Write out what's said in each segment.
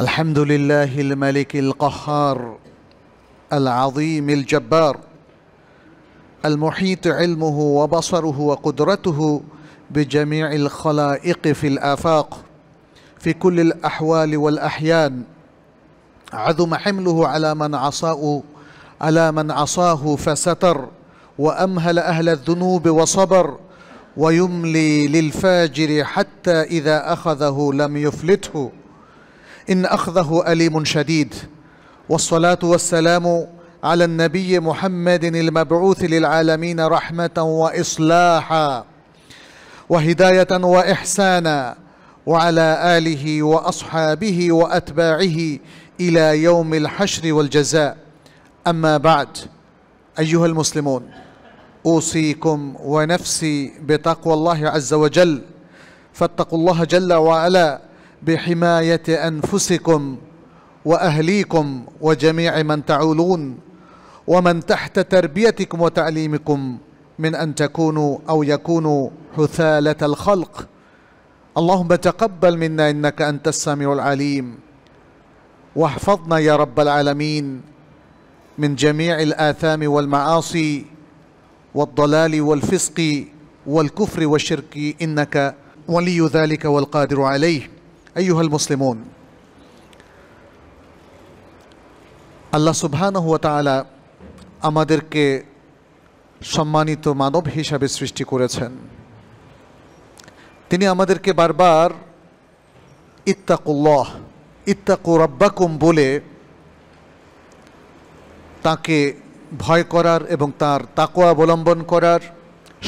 الحمد لله الملك القهار العظيم الجبار المحيط علمه وبصره وقدرته بجميع الخلائق في الآفاق في كل الأحوال والأحيان عظم حمله على من عصاه على من عصاه فستر وأمهل أهل الذنوب وصبر ويملي للفاجر حتى إذا أخذه لم يفلته إن أخذه أليم شديد والصلاة والسلام على النبي محمد المبعوث للعالمين رحمة وإصلاحا وهداية وإحسانا وعلى آله وأصحابه وأتباعه إلى يوم الحشر والجزاء أما بعد أيها المسلمون أوصيكم ونفسي بتقوى الله عز وجل فاتقوا الله جل وعلا بحمايه انفسكم واهليكم وجميع من تعولون ومن تحت تربيتكم وتعليمكم من ان تكونوا او يكونوا حثاله الخلق اللهم تقبل منا انك انت السميع العليم واحفظنا يا رب العالمين من جميع الاثام والمعاصي والضلال والفسق والكفر والشرك انك ولي ذلك والقادر عليه أيها المسلمون আল্লাহ সুবহানাহু ওয়া তাআলা আমাদেরকে সম্মানিত মানব হিসাবে সৃষ্টি করেছেন তিনি আমাদেরকে বারবার ইত্তাকুল্লাহ ইত্তাকু রব্বাকুম বলে তাকে ভয় করার এবং তার তাকোয়া অবলম্বন করার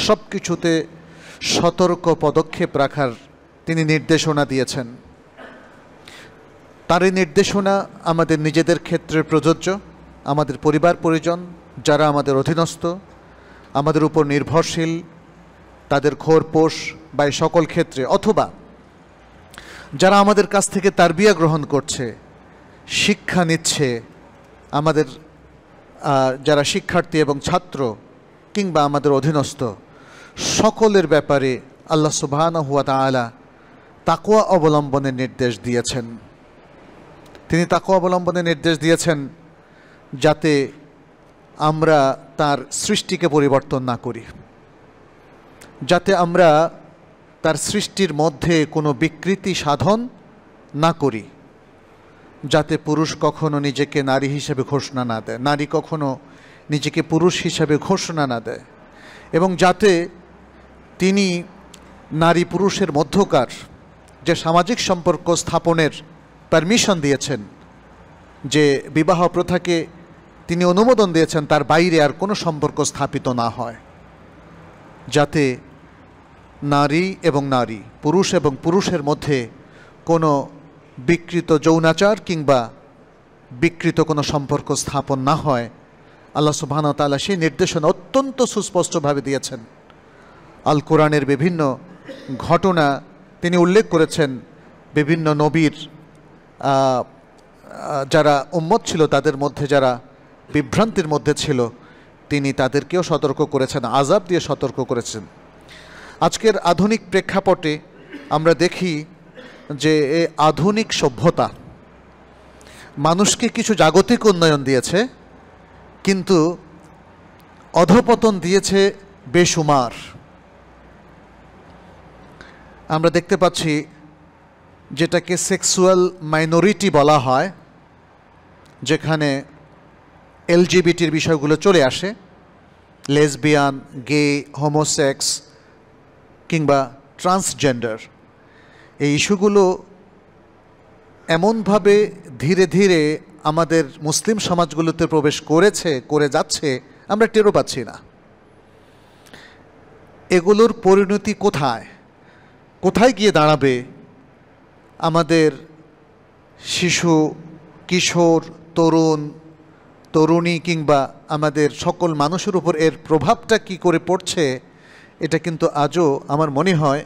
সব কিছুতে সতর্ক পদক্ষেপ রাখার তিনি নির্দেশনা দিয়েছেন তার এই নির্দেশনা আমাদের নিজেদের ক্ষেত্রে প্রযোজ্য আমাদের পরিবার পরিজন যারা আমাদের অধীনস্থ আমাদের উপর নির্ভরশীল তাদের খোরপোষ বা এই সকল ক্ষেত্রে অথবা যারা আমাদের কাছ থেকে তারবিয়া গ্রহণ করছে শিক্ষা নিচ্ছে আমাদের যারা শিক্ষার্থী এবং ছাত্র কিংবা আমাদের অধীনস্থ সকলের ব্যাপারে আল্লাহ সুবাহানা হুয়া তালা তাকোয়া অবলম্বনের নির্দেশ দিয়েছেন তিনি তাকে অবলম্বনে নির্দেশ দিয়েছেন যাতে আমরা তার সৃষ্টিকে পরিবর্তন না করি যাতে আমরা তার সৃষ্টির মধ্যে কোনো বিকৃতি সাধন না করি যাতে পুরুষ কখনো নিজেকে নারী হিসেবে ঘোষণা না দেয় নারী কখনো নিজেকে পুরুষ হিসেবে ঘোষণা না দেয় এবং যাতে তিনি নারী পুরুষের মধ্যকার যে সামাজিক সম্পর্ক স্থাপনের পারমিশন দিয়েছেন যে বিবাহ প্রথাকে তিনি অনুমোদন দিয়েছেন তার বাইরে আর কোনো সম্পর্ক স্থাপিত না হয় যাতে নারী এবং নারী পুরুষ এবং পুরুষের মধ্যে কোনো বিকৃত যৌনাচার কিংবা বিকৃত কোনো সম্পর্ক স্থাপন না হয় আল্লাহ তালা সেই নির্দেশনা অত্যন্ত সুস্পষ্টভাবে দিয়েছেন আল কোরআনের বিভিন্ন ঘটনা তিনি উল্লেখ করেছেন বিভিন্ন নবীর যারা উম্মত ছিল তাদের মধ্যে যারা বিভ্রান্তির মধ্যে ছিল তিনি তাদেরকেও সতর্ক করেছেন আজাব দিয়ে সতর্ক করেছেন আজকের আধুনিক প্রেক্ষাপটে আমরা দেখি যে এ আধুনিক সভ্যতা মানুষকে কিছু জাগতিক উন্নয়ন দিয়েছে কিন্তু অধপতন দিয়েছে বেসুমার আমরা দেখতে পাচ্ছি যেটাকে সেক্সুয়াল মাইনরিটি বলা হয় যেখানে এলজিবিটির বিষয়গুলো চলে আসে লেসবিয়ান গে হোমোসেক্স কিংবা ট্রান্সজেন্ডার এই ইস্যুগুলো এমনভাবে ধীরে ধীরে আমাদের মুসলিম সমাজগুলোতে প্রবেশ করেছে করে যাচ্ছে আমরা টেরও পাচ্ছি না এগুলোর পরিণতি কোথায় কোথায় গিয়ে দাঁড়াবে আমাদের শিশু কিশোর তরুণ তরুণী কিংবা আমাদের সকল মানুষের উপর এর প্রভাবটা কি করে পড়ছে এটা কিন্তু আজও আমার মনে হয়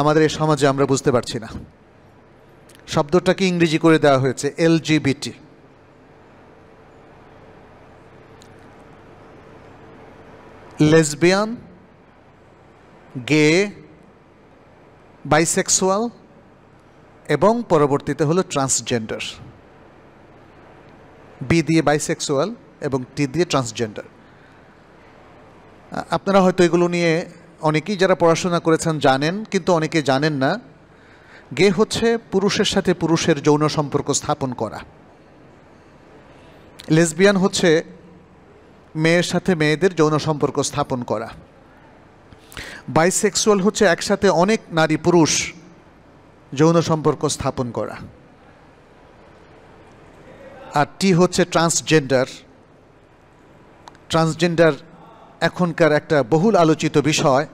আমাদের এই সমাজে আমরা বুঝতে পারছি না শব্দটাকে ইংরেজি করে দেওয়া হয়েছে এলজিবিটি লেসবিয়ান গে বাইসেক্সুয়াল এবং পরবর্তীতে হলো ট্রান্সজেন্ডার বি দিয়ে বাইসেক্সুয়াল এবং টি দিয়ে ট্রান্সজেন্ডার আপনারা হয়তো এগুলো নিয়ে অনেকেই যারা পড়াশোনা করেছেন জানেন কিন্তু অনেকে জানেন না গে হচ্ছে পুরুষের সাথে পুরুষের যৌন সম্পর্ক স্থাপন করা লেসবিয়ান হচ্ছে মেয়ের সাথে মেয়েদের যৌন সম্পর্ক স্থাপন করা বাইসেক্সুয়াল হচ্ছে একসাথে অনেক নারী পুরুষ যৌন সম্পর্ক স্থাপন করা আর টি হচ্ছে ট্রান্সজেন্ডার ট্রান্সজেন্ডার এখনকার একটা বহুল আলোচিত বিষয়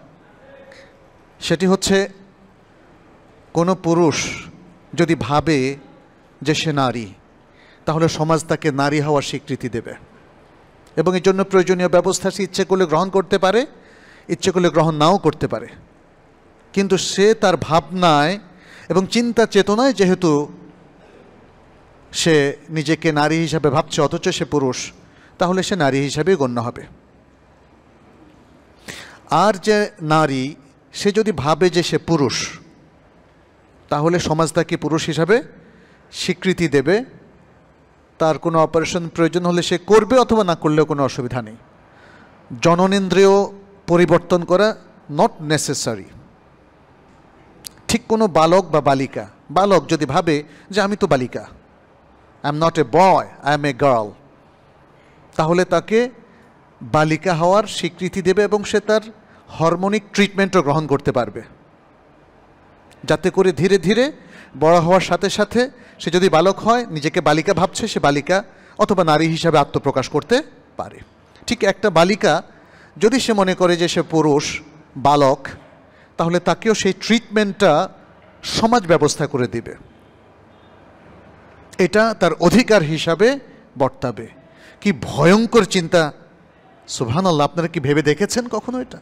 সেটি হচ্ছে কোনো পুরুষ যদি ভাবে যে সে নারী তাহলে সমাজ তাকে নারী হওয়ার স্বীকৃতি দেবে এবং এর জন্য প্রয়োজনীয় ব্যবস্থা সে ইচ্ছে করলে গ্রহণ করতে পারে ইচ্ছে করলে গ্রহণ নাও করতে পারে কিন্তু সে তার ভাবনায় এবং চিন্তা চেতনায় যেহেতু সে নিজেকে নারী হিসাবে ভাবছে অথচ সে পুরুষ তাহলে সে নারী হিসাবেই গণ্য হবে আর যে নারী সে যদি ভাবে যে সে পুরুষ তাহলে সমাজ তাকে পুরুষ হিসাবে স্বীকৃতি দেবে তার কোনো অপারেশন প্রয়োজন হলে সে করবে অথবা না করলেও কোনো অসুবিধা নেই জননেন্দ্রিয় পরিবর্তন করা নট নেসেসারি ঠিক কোনো বালক বা বালিকা বালক যদি ভাবে যে আমি তো বালিকা I am not a boy I am a girl তাহলে তাকে বালিকা হওয়ার স্বীকৃতি দেবে এবং সে তার হরমোনিক ট্রিটমেন্টও গ্রহণ করতে পারবে যাতে করে ধীরে ধীরে বড় হওয়ার সাথে সাথে সে যদি বালক হয় নিজেকে বালিকা ভাবছে সে বালিকা অথবা নারী হিসাবে আত্মপ্রকাশ করতে পারে ঠিক একটা বালিকা যদি সে মনে করে যে সে পুরুষ বালক তাহলে তাকেও সেই ট্রিটমেন্টটা সমাজ ব্যবস্থা করে দিবে এটা তার অধিকার হিসাবে বর্তাবে কি ভয়ঙ্কর চিন্তা সুহান আল্লাহ আপনারা কি ভেবে দেখেছেন কখনো এটা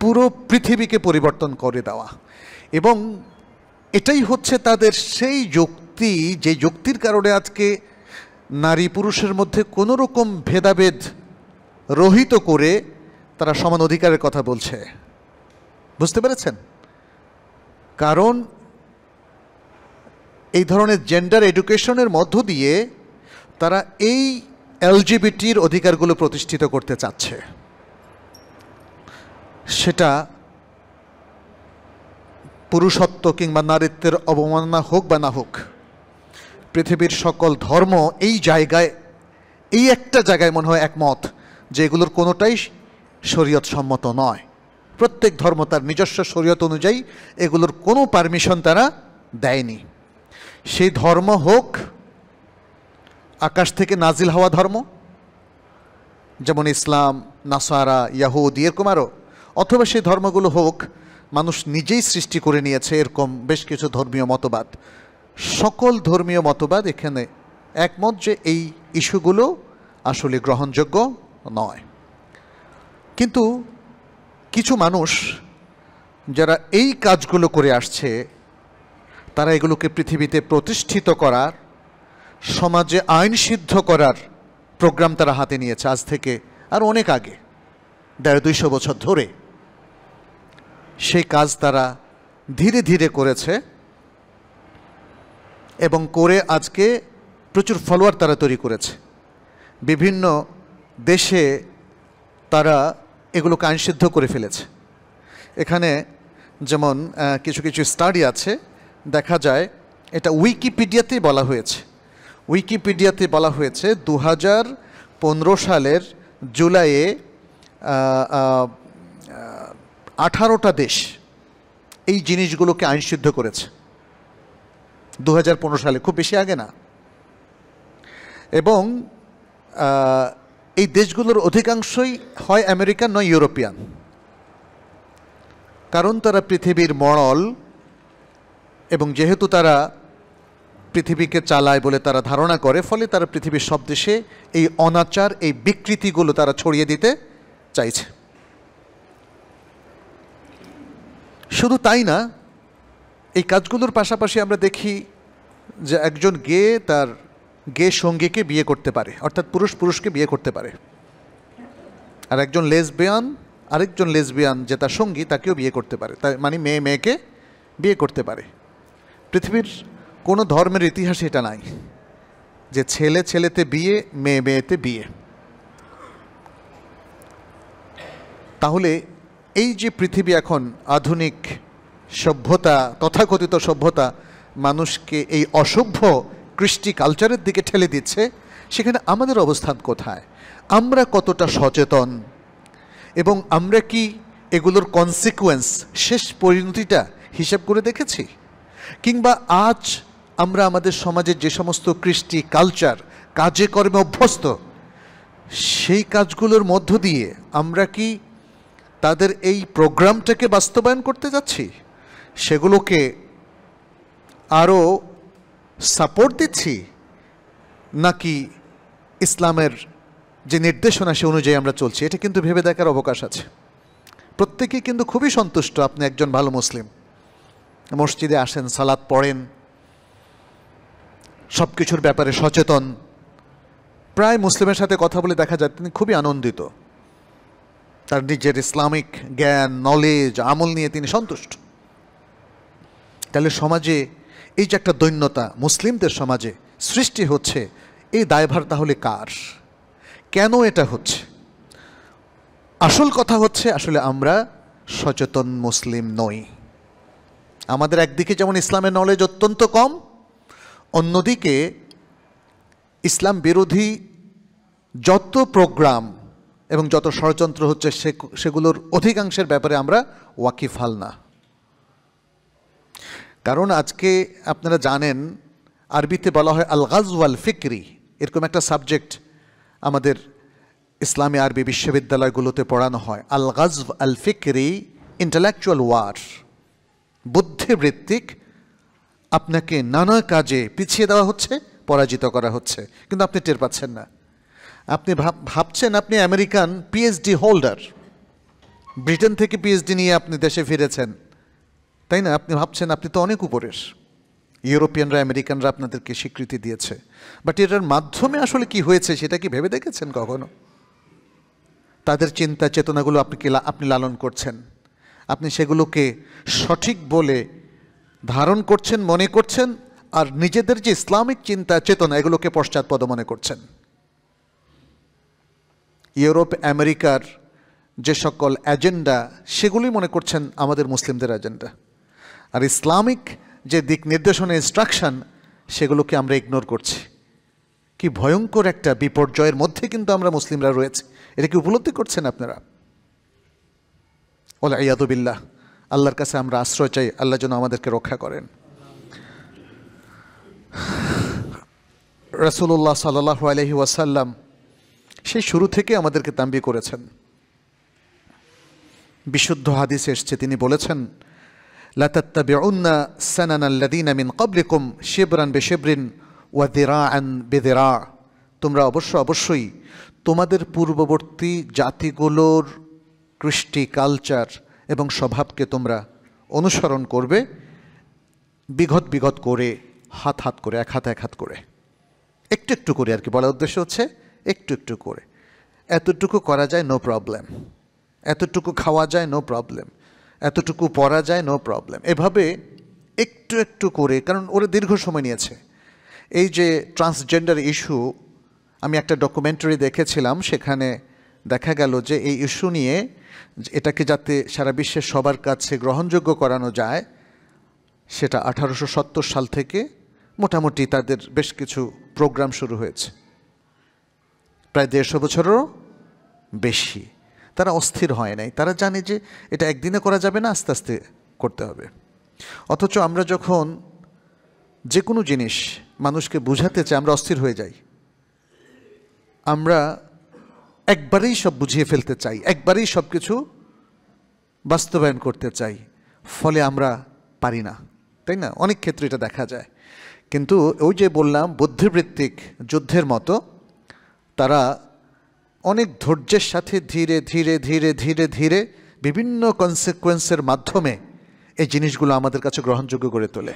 পুরো পৃথিবীকে পরিবর্তন করে দেওয়া এবং এটাই হচ্ছে তাদের সেই যুক্তি যে যুক্তির কারণে আজকে নারী পুরুষের মধ্যে কোনো রকম ভেদাভেদ রহিত করে তারা সমান অধিকারের কথা বলছে বুঝতে পেরেছেন কারণ এই ধরনের জেন্ডার এডুকেশনের মধ্য দিয়ে তারা এই এলজিবিটির অধিকারগুলো প্রতিষ্ঠিত করতে চাচ্ছে সেটা পুরুষত্ব কিংবা নারীত্বের অবমাননা হোক বা না হোক পৃথিবীর সকল ধর্ম এই জায়গায় এই একটা জায়গায় মনে হয় একমত যে এগুলোর কোনোটাই শরীয়ত সম্মত নয় প্রত্যেক ধর্ম তার নিজস্ব শরীয়ত অনুযায়ী এগুলোর কোনো পারমিশন তারা দেয়নি সেই ধর্ম হোক আকাশ থেকে নাজিল হওয়া ধর্ম যেমন ইসলাম নাসারা ইয়াহুদি এরকম আরও অথবা সেই ধর্মগুলো হোক মানুষ নিজেই সৃষ্টি করে নিয়েছে এরকম বেশ কিছু ধর্মীয় মতবাদ সকল ধর্মীয় মতবাদ এখানে একমত যে এই ইস্যুগুলো আসলে গ্রহণযোগ্য নয় কিন্তু কিছু মানুষ যারা এই কাজগুলো করে আসছে তারা এগুলোকে পৃথিবীতে প্রতিষ্ঠিত করার সমাজে আইন সিদ্ধ করার প্রোগ্রাম তারা হাতে নিয়েছে আজ থেকে আর অনেক আগে দেড় দুইশো বছর ধরে সেই কাজ তারা ধীরে ধীরে করেছে এবং করে আজকে প্রচুর ফলোয়ার তারা তৈরি করেছে বিভিন্ন দেশে তারা এগুলোকে আইনসিদ্ধ করে ফেলেছে এখানে যেমন কিছু কিছু স্টাডি আছে দেখা যায় এটা উইকিপিডিয়াতেই বলা হয়েছে উইকিপিডিয়াতে বলা হয়েছে দু হাজার সালের জুলাইয়ে আঠারোটা দেশ এই জিনিসগুলোকে আইনসিদ্ধ করেছে দু সালে খুব বেশি আগে না এবং এই দেশগুলোর অধিকাংশই হয় আমেরিকান নয় ইউরোপিয়ান কারণ তারা পৃথিবীর মড়ল এবং যেহেতু তারা পৃথিবীকে চালায় বলে তারা ধারণা করে ফলে তারা পৃথিবীর সব দেশে এই অনাচার এই বিকৃতিগুলো তারা ছড়িয়ে দিতে চাইছে শুধু তাই না এই কাজগুলোর পাশাপাশি আমরা দেখি যে একজন গিয়ে তার গে সঙ্গীকে বিয়ে করতে পারে অর্থাৎ পুরুষ পুরুষকে বিয়ে করতে পারে আর একজন লেসবিয়ান আরেকজন লেসবিয়ান যে তার সঙ্গী তাকেও বিয়ে করতে পারে তাই মানে মেয়ে মেয়েকে বিয়ে করতে পারে পৃথিবীর কোনো ধর্মের ইতিহাসে এটা নাই যে ছেলে ছেলেতে বিয়ে মেয়ে মেয়েতে বিয়ে তাহলে এই যে পৃথিবী এখন আধুনিক সভ্যতা তথাকথিত সভ্যতা মানুষকে এই অসভ্য কৃষ্টি কালচারের দিকে ঠেলে দিচ্ছে সেখানে আমাদের অবস্থান কোথায় আমরা কতটা সচেতন এবং আমরা কি এগুলোর কনসিকুয়েন্স শেষ পরিণতিটা হিসাব করে দেখেছি কিংবা আজ আমরা আমাদের সমাজের যে সমস্ত কৃষ্টি কালচার কাজে কর্মে অভ্যস্ত সেই কাজগুলোর মধ্য দিয়ে আমরা কি তাদের এই প্রোগ্রামটাকে বাস্তবায়ন করতে যাচ্ছি সেগুলোকে আরও সাপোর্ট দিচ্ছি নাকি ইসলামের যে নির্দেশনা সে অনুযায়ী আমরা চলছি এটা কিন্তু ভেবে দেখার অবকাশ আছে প্রত্যেকেই কিন্তু খুবই সন্তুষ্ট আপনি একজন ভালো মুসলিম মসজিদে আসেন সালাদ পড়েন সব কিছুর ব্যাপারে সচেতন প্রায় মুসলিমের সাথে কথা বলে দেখা যায় তিনি খুবই আনন্দিত তার নিজের ইসলামিক জ্ঞান নলেজ আমল নিয়ে তিনি সন্তুষ্ট তাহলে সমাজে এই যে একটা দৈন্যতা মুসলিমদের সমাজে সৃষ্টি হচ্ছে এই দায়ভার তাহলে কার কেন এটা হচ্ছে আসল কথা হচ্ছে আসলে আমরা সচেতন মুসলিম নই আমাদের একদিকে যেমন ইসলামের নলেজ অত্যন্ত কম অন্যদিকে ইসলাম বিরোধী যত প্রোগ্রাম এবং যত ষড়যন্ত্র হচ্ছে সেগুলোর অধিকাংশের ব্যাপারে আমরা ওয়াকিফাল না কারণ আজকে আপনারা জানেন আরবিতে বলা হয় আল গাজওয়াল ফিকরি এরকম একটা সাবজেক্ট আমাদের ইসলামী আরবি বিশ্ববিদ্যালয়গুলোতে পড়ানো হয় আল গাজভ আল ফিকরি ইন্টালেকচুয়াল ওয়ার বুদ্ধিবৃত্তিক আপনাকে নানা কাজে পিছিয়ে দেওয়া হচ্ছে পরাজিত করা হচ্ছে কিন্তু আপনি টের পাচ্ছেন না আপনি ভাবছেন আপনি আমেরিকান পিএইচডি হোল্ডার ব্রিটেন থেকে পিএইচডি নিয়ে আপনি দেশে ফিরেছেন তাই না আপনি ভাবছেন আপনি তো অনেক উপরের ইউরোপিয়ানরা আমেরিকানরা আপনাদেরকে স্বীকৃতি দিয়েছে বাট এটার মাধ্যমে আসলে কি হয়েছে সেটা কি ভেবে দেখেছেন কখনো তাদের চিন্তা চেতনাগুলো আপনি কি আপনি লালন করছেন আপনি সেগুলোকে সঠিক বলে ধারণ করছেন মনে করছেন আর নিজেদের যে ইসলামিক চিন্তা চেতনা এগুলোকে পশ্চাৎপদ মনে করছেন ইউরোপ আমেরিকার যে সকল এজেন্ডা সেগুলি মনে করছেন আমাদের মুসলিমদের এজেন্ডা আর ইসলামিক যে দিক নির্দেশনা ইনস্ট্রাকশান সেগুলোকে আমরা ইগনোর করছি কি ভয়ঙ্কর একটা বিপর্যয়ের মধ্যে কিন্তু আমরা মুসলিমরা রয়েছে এটা কি উপলব্ধি করছেন আপনারা ওলা ইয়াদুবিল্লাহ আল্লাহর কাছে আমরা আশ্রয় চাই আল্লাহ যেন আমাদেরকে রক্ষা করেন রসুল্লাহ সাল্লাহ আলহি ওয়াসাল্লাম সেই শুরু থেকে আমাদেরকে তাম্বি করেছেন বিশুদ্ধ হাদিস এসছে তিনি বলেছেন লাতাত্তাবিউন্না সানানাল্লাদিনা মিন কবলিকুম শিবরান বেশেবরিন ওয়া দিরা আন বেদেরা তোমরা অবশ্য অবশ্যই তোমাদের পূর্ববর্তী জাতিগুলোর কৃষ্টি কালচার এবং স্বভাবকে তোমরা অনুসরণ করবে বিঘত বিঘত করে হাত হাত করে এক হাত এক হাত করে একটু একটু করে আর কি বলার উদ্দেশ্য হচ্ছে একটু একটু করে এতটুকু করা যায় নো প্রবলেম এতটুকু খাওয়া যায় নো প্রবলেম এতটুকু পড়া যায় নো প্রবলেম এভাবে একটু একটু করে কারণ ওরা দীর্ঘ সময় নিয়েছে এই যে ট্রান্সজেন্ডার ইস্যু আমি একটা ডকুমেন্টারি দেখেছিলাম সেখানে দেখা গেল যে এই ইস্যু নিয়ে এটাকে যাতে সারা বিশ্বের সবার কাছে গ্রহণযোগ্য করানো যায় সেটা আঠারোশো সাল থেকে মোটামুটি তাদের বেশ কিছু প্রোগ্রাম শুরু হয়েছে প্রায় দেড়শো বছরেরও বেশি তারা অস্থির হয় নাই তারা জানে যে এটা একদিনে করা যাবে না আস্তে আস্তে করতে হবে অথচ আমরা যখন যে কোনো জিনিস মানুষকে বুঝাতে চাই আমরা অস্থির হয়ে যাই আমরা একবারেই সব বুঝিয়ে ফেলতে চাই একবারেই সব কিছু বাস্তবায়ন করতে চাই ফলে আমরা পারি না তাই না অনেক ক্ষেত্রে এটা দেখা যায় কিন্তু ওই যে বললাম বুদ্ধিবৃত্তিক যুদ্ধের মতো তারা অনেক ধৈর্যের সাথে ধীরে ধীরে ধীরে ধীরে ধীরে বিভিন্ন কনসিকুয়েন্সের মাধ্যমে এই জিনিসগুলো আমাদের কাছে গ্রহণযোগ্য করে তোলে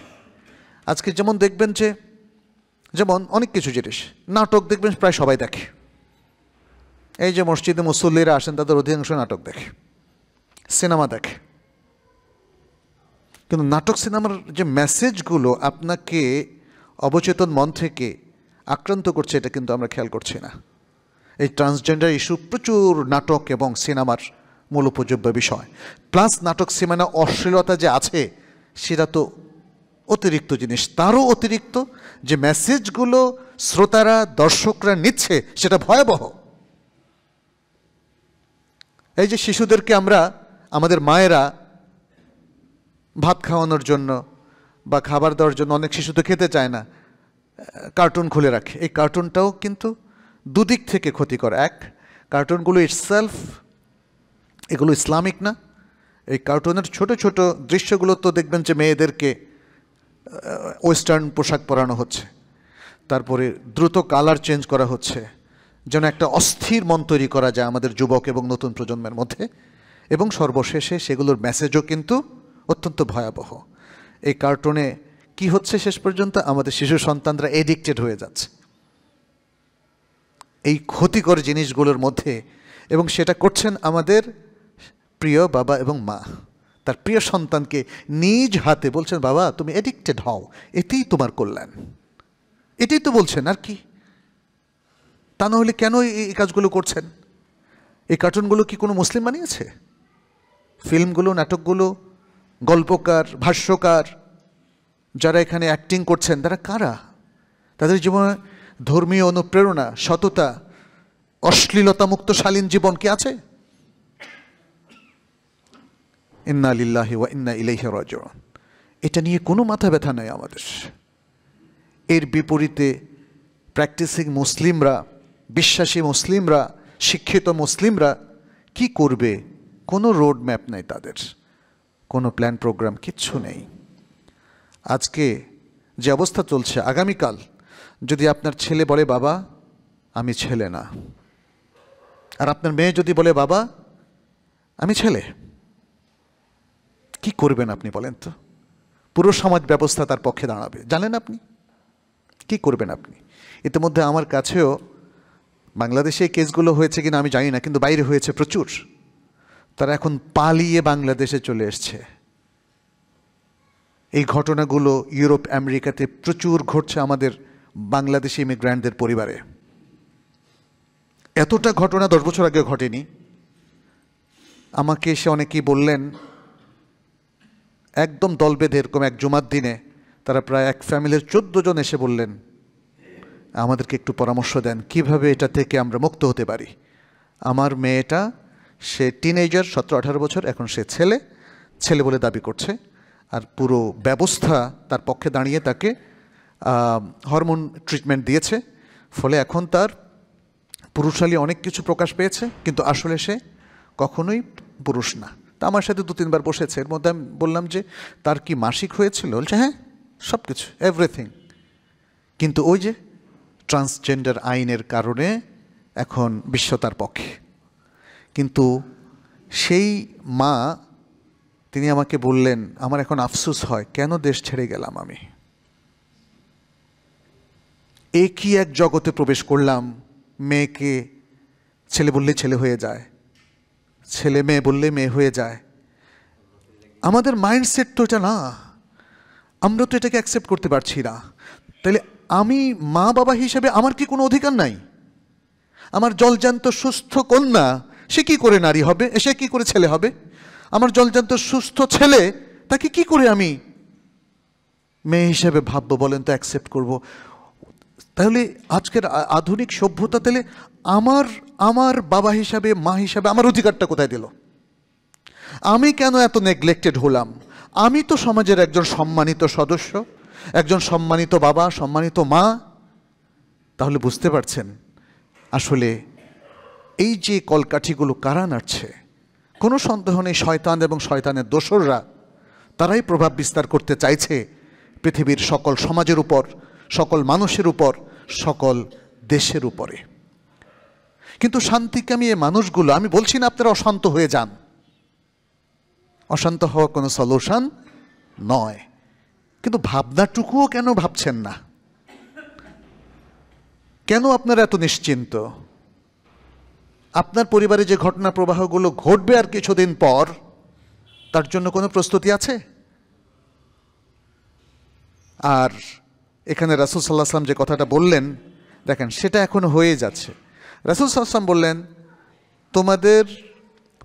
আজকে যেমন দেখবেন যে যেমন অনেক কিছু জিনিস নাটক দেখবেন প্রায় সবাই দেখে এই যে মসজিদে মুসল্লিরা আসেন তাদের অধিকাংশ নাটক দেখে সিনেমা দেখে কিন্তু নাটক সিনেমার যে মেসেজগুলো আপনাকে অবচেতন মন থেকে আক্রান্ত করছে এটা কিন্তু আমরা খেয়াল করছি না এই ট্রান্সজেন্ডার ইস্যু প্রচুর নাটক এবং সিনেমার মূল উপযোগ্য বিষয় প্লাস নাটক সিনেমা অশ্লীলতা যে আছে সেটা তো অতিরিক্ত জিনিস তারও অতিরিক্ত যে মেসেজগুলো শ্রোতারা দর্শকরা নিচ্ছে সেটা ভয়াবহ এই যে শিশুদেরকে আমরা আমাদের মায়েরা ভাত খাওয়ানোর জন্য বা খাবার দেওয়ার জন্য অনেক শিশু তো খেতে চায় না কার্টুন খুলে রাখে এই কার্টুনটাও কিন্তু দুদিক থেকে ক্ষতিকর এক কার্টুনগুলো ইটসেলফ এগুলো ইসলামিক না এই কার্টুনের ছোট ছোট দৃশ্যগুলো তো দেখবেন যে মেয়েদেরকে ওয়েস্টার্ন পোশাক পরানো হচ্ছে তারপরে দ্রুত কালার চেঞ্জ করা হচ্ছে যেন একটা অস্থির মন তৈরি করা যায় আমাদের যুবক এবং নতুন প্রজন্মের মধ্যে এবং সর্বশেষে সেগুলোর মেসেজও কিন্তু অত্যন্ত ভয়াবহ এই কার্টুনে কি হচ্ছে শেষ পর্যন্ত আমাদের শিশু সন্তানরা এডিক্টেড হয়ে যাচ্ছে এই ক্ষতিকর জিনিসগুলোর মধ্যে এবং সেটা করছেন আমাদের প্রিয় বাবা এবং মা তার প্রিয় সন্তানকে নিজ হাতে বলছেন বাবা তুমি অ্যাডিক্টেড হও এতেই তোমার কল্যাণ এটাই তো বলছেন আর কি তা নাহলে কেন এই কাজগুলো করছেন এই কার্টুনগুলো কি কোনো মুসলিম বানিয়েছে ফিল্মগুলো নাটকগুলো গল্পকার ভাষ্যকার যারা এখানে অ্যাক্টিং করছেন তারা কারা তাদের জীবনে ধর্মীয় অনুপ্রেরণা সততা অশ্লীলতামুক্ত শালীন জীবন কি আছে ইন্না লিল্লাহি ওয়া ইন্না ইলাইহি রাজিউন এটা নিয়ে কোনো মাথা ব্যথা নাই আমাদের এর বিপরীতে প্র্যাকটিসিং মুসলিমরা বিশ্বাসী মুসলিমরা শিক্ষিত মুসলিমরা কি করবে কোনো রোড ম্যাপ নেই তাদের কোনো প্ল্যান প্রোগ্রাম কিচ্ছু নেই আজকে যে অবস্থা চলছে আগামীকাল যদি আপনার ছেলে বলে বাবা আমি ছেলে না আর আপনার মেয়ে যদি বলে বাবা আমি ছেলে কি করবেন আপনি বলেন তো পুরো সমাজ ব্যবস্থা তার পক্ষে দাঁড়াবে জানেন আপনি কি করবেন আপনি ইতিমধ্যে আমার কাছেও বাংলাদেশে কেসগুলো হয়েছে কিনা আমি জানি না কিন্তু বাইরে হয়েছে প্রচুর তারা এখন পালিয়ে বাংলাদেশে চলে এসছে এই ঘটনাগুলো ইউরোপ আমেরিকাতে প্রচুর ঘটছে আমাদের বাংলাদেশি ইমিগ্রান্টদের পরিবারে এতটা ঘটনা দশ বছর আগে ঘটেনি আমাকে এসে অনেকেই বললেন একদম দল বেঁধে এরকম এক জুমার দিনে তারা প্রায় এক ফ্যামিলির চোদ্দ জন এসে বললেন আমাদেরকে একটু পরামর্শ দেন কিভাবে এটা থেকে আমরা মুক্ত হতে পারি আমার মেয়েটা সে টিনেজার সতেরো আঠারো বছর এখন সে ছেলে ছেলে বলে দাবি করছে আর পুরো ব্যবস্থা তার পক্ষে দাঁড়িয়ে তাকে হরমোন ট্রিটমেন্ট দিয়েছে ফলে এখন তার পুরুষালী অনেক কিছু প্রকাশ পেয়েছে কিন্তু আসলে সে কখনোই পুরুষ না তা আমার সাথে দু তিনবার বসেছে এর মধ্যে আমি বললাম যে তার কি মাসিক হয়েছিল বলছে হ্যাঁ সব কিছু এভরিথিং কিন্তু ওই যে ট্রান্সজেন্ডার আইনের কারণে এখন বিশ্ব তার পক্ষে কিন্তু সেই মা তিনি আমাকে বললেন আমার এখন আফসুস হয় কেন দেশ ছেড়ে গেলাম আমি একই এক জগতে প্রবেশ করলাম মেয়েকে ছেলে বললে ছেলে হয়ে যায় ছেলে মেয়ে বললে মেয়ে হয়ে যায় আমাদের মাইন্ডসেট তো এটা না আমরা তো এটাকে অ্যাকসেপ্ট করতে পারছি না তাহলে আমি মা বাবা হিসেবে আমার কি কোনো অধিকার নাই আমার জলজান্ত সুস্থ কন্যা সে কি করে নারী হবে সে কি করে ছেলে হবে আমার জলজান্ত সুস্থ ছেলে তাকে কি করে আমি মেয়ে হিসেবে ভাববো বলেন তো অ্যাকসেপ্ট করবো তাহলে আজকের আধুনিক সভ্যতা তাহলে আমার আমার বাবা হিসাবে মা হিসাবে আমার অধিকারটা কোথায় দিল আমি কেন এত নেগলেক্টেড হলাম আমি তো সমাজের একজন সম্মানিত সদস্য একজন সম্মানিত বাবা সম্মানিত মা তাহলে বুঝতে পারছেন আসলে এই যে কলকাঠিগুলো কারা নাড়ছে কোনো সন্দেহ নেই শয়তান এবং শয়তানের দোসররা তারাই প্রভাব বিস্তার করতে চাইছে পৃথিবীর সকল সমাজের উপর সকল মানুষের উপর সকল দেশের উপরে কিন্তু শান্তিকামী এ মানুষগুলো আমি বলছি না আপনারা অশান্ত হয়ে যান অশান্ত হওয়া কোনো সলিউশন নয় কিন্তু ভাবনাটুকুও কেন ভাবছেন না কেন আপনারা এত নিশ্চিন্ত আপনার পরিবারে যে ঘটনা প্রবাহগুলো ঘটবে আর কিছুদিন পর তার জন্য কোনো প্রস্তুতি আছে আর এখানে রাসুল সাল্লাহ আসলাম যে কথাটা বললেন দেখেন সেটা এখন হয়ে যাচ্ছে রাসুল সাল্লাম বললেন তোমাদের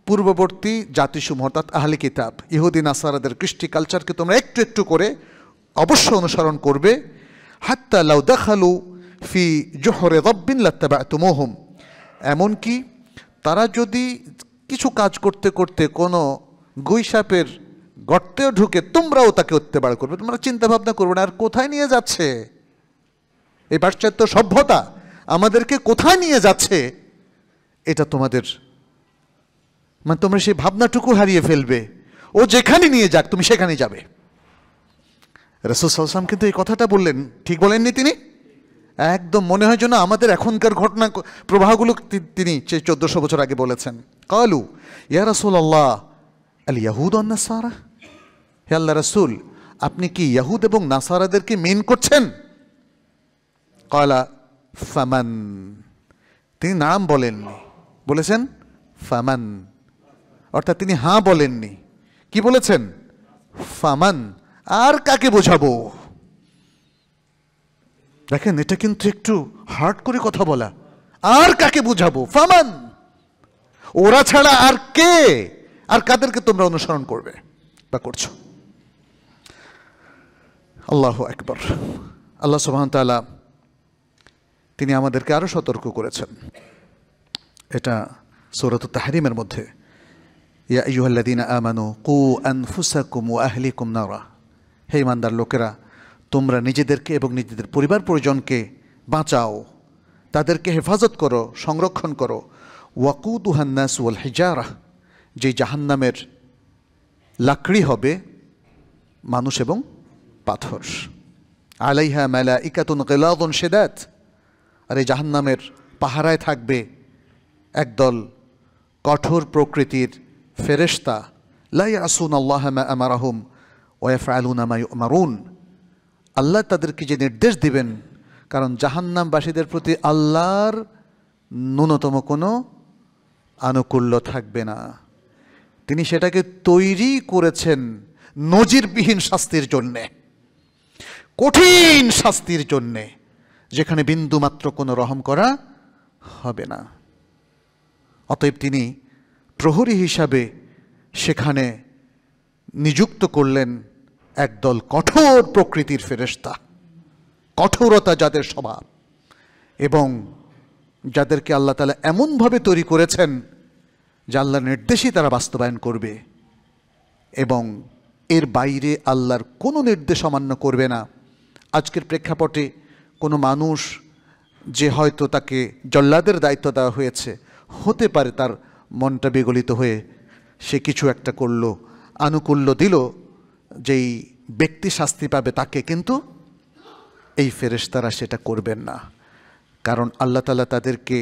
পূর্ববর্তী জাতিসমূহ অর্থাৎ আহলি কিতাব ইহুদিন আসারাদের কৃষ্টি কালচারকে তোমরা একটু একটু করে অবশ্য অনুসরণ করবে হাত্তা লাউ দেখালু ফি জোহরে রব্বিন লাত্তাবা তুমোহম এমনকি তারা যদি কিছু কাজ করতে করতে কোনো গুইসাপের গর্তেও ঢুকে তোমরাও তাকে অত্যাচার করবে তোমরা চিন্তা ভাবনা করবে না আর কোথায় নিয়ে যাচ্ছে এই পাশ্চাত্য সভ্যতা আমাদেরকে কোথায় নিয়ে যাচ্ছে এটা তোমাদের মানে তোমরা সেই ভাবনাটুকু হারিয়ে ফেলবে ও যেখানে নিয়ে যাক তুমি সেখানে যাবে রসুল সালসাম কিন্তু এই কথাটা বললেন ঠিক বলেননি তিনি একদম মনে হয় যেন আমাদের এখনকার ঘটনা প্রবাহগুলো তিনি সেই চোদ্দশো বছর আগে বলেছেন কালু ইয়া রসুল আল্লাহ আল ইয়াহুদ অন্না সারা হে আল্লাহ রাসুল আপনি কি ইয়াহুদ এবং নাসারাদেরকে মেন করছেন কয়লা ফামান তিনি নাম বলেননি বলেছেন ফামান অর্থাৎ তিনি হাঁ বলেননি কি বলেছেন ফামান আর কাকে বোঝাবো দেখেন এটা কিন্তু একটু হার্ড করে কথা বলা আর কাকে বোঝাবো ফামান ওরা ছাড়া আর কে আর কাদেরকে তোমরা অনুসরণ করবে বা করছো আল্লাহ একবার আল্লাহ সুবাহতালা তিনি আমাদেরকে আরও সতর্ক করেছেন এটা সৌরত তাহারিমের মধ্যে ইয়া ইউহাল্লাদিন আমানু কু আনফুসাকুম ও আহলিকুম নারা হে ইমানদার লোকেরা তোমরা নিজেদেরকে এবং নিজেদের পরিবার পরিজনকে বাঁচাও তাদেরকে হেফাজত করো সংরক্ষণ করো ওয়াকু দুহান্নাস ওয়াল হিজারাহ যে জাহান্নামের লাকড়ি হবে মানুষ এবং পাথর আলাইহা মেলা ইকাতুন গেলাদন সেদাত আর এই জাহান্নামের পাহারায় থাকবে একদল কঠোর প্রকৃতির ফেরেশতা লাই আসুন আল্লাহ আমারাহুম ওয়েফ আলুন মারুন আল্লাহ তাদেরকে যে নির্দেশ দিবেন কারণ জাহান্নামবাসীদের প্রতি আল্লাহর ন্যূনতম কোনো আনুকূল্য থাকবে না তিনি সেটাকে তৈরি করেছেন নজিরবিহীন শাস্তির জন্যে কঠিন শাস্তির জন্যে যেখানে বিন্দুমাত্র কোনো রহম করা হবে না অতএব তিনি প্রহরী হিসাবে সেখানে নিযুক্ত করলেন একদল কঠোর প্রকৃতির ফেরেস্তা কঠোরতা যাদের স্বভাব এবং যাদেরকে আল্লাহ তালা এমনভাবে তৈরি করেছেন যে আল্লাহর নির্দেশই তারা বাস্তবায়ন করবে এবং এর বাইরে আল্লাহর কোনো নির্দেশ অমান্য করবে না আজকের প্রেক্ষাপটে কোনো মানুষ যে হয়তো তাকে জল্লাদের দায়িত্ব দেওয়া হয়েছে হতে পারে তার মনটা বিগলিত হয়ে সে কিছু একটা করল আনুকূল্য দিল যেই ব্যক্তি শাস্তি পাবে তাকে কিন্তু এই ফেরেশতারা সেটা করবেন না কারণ আল্লাহ তালা তাদেরকে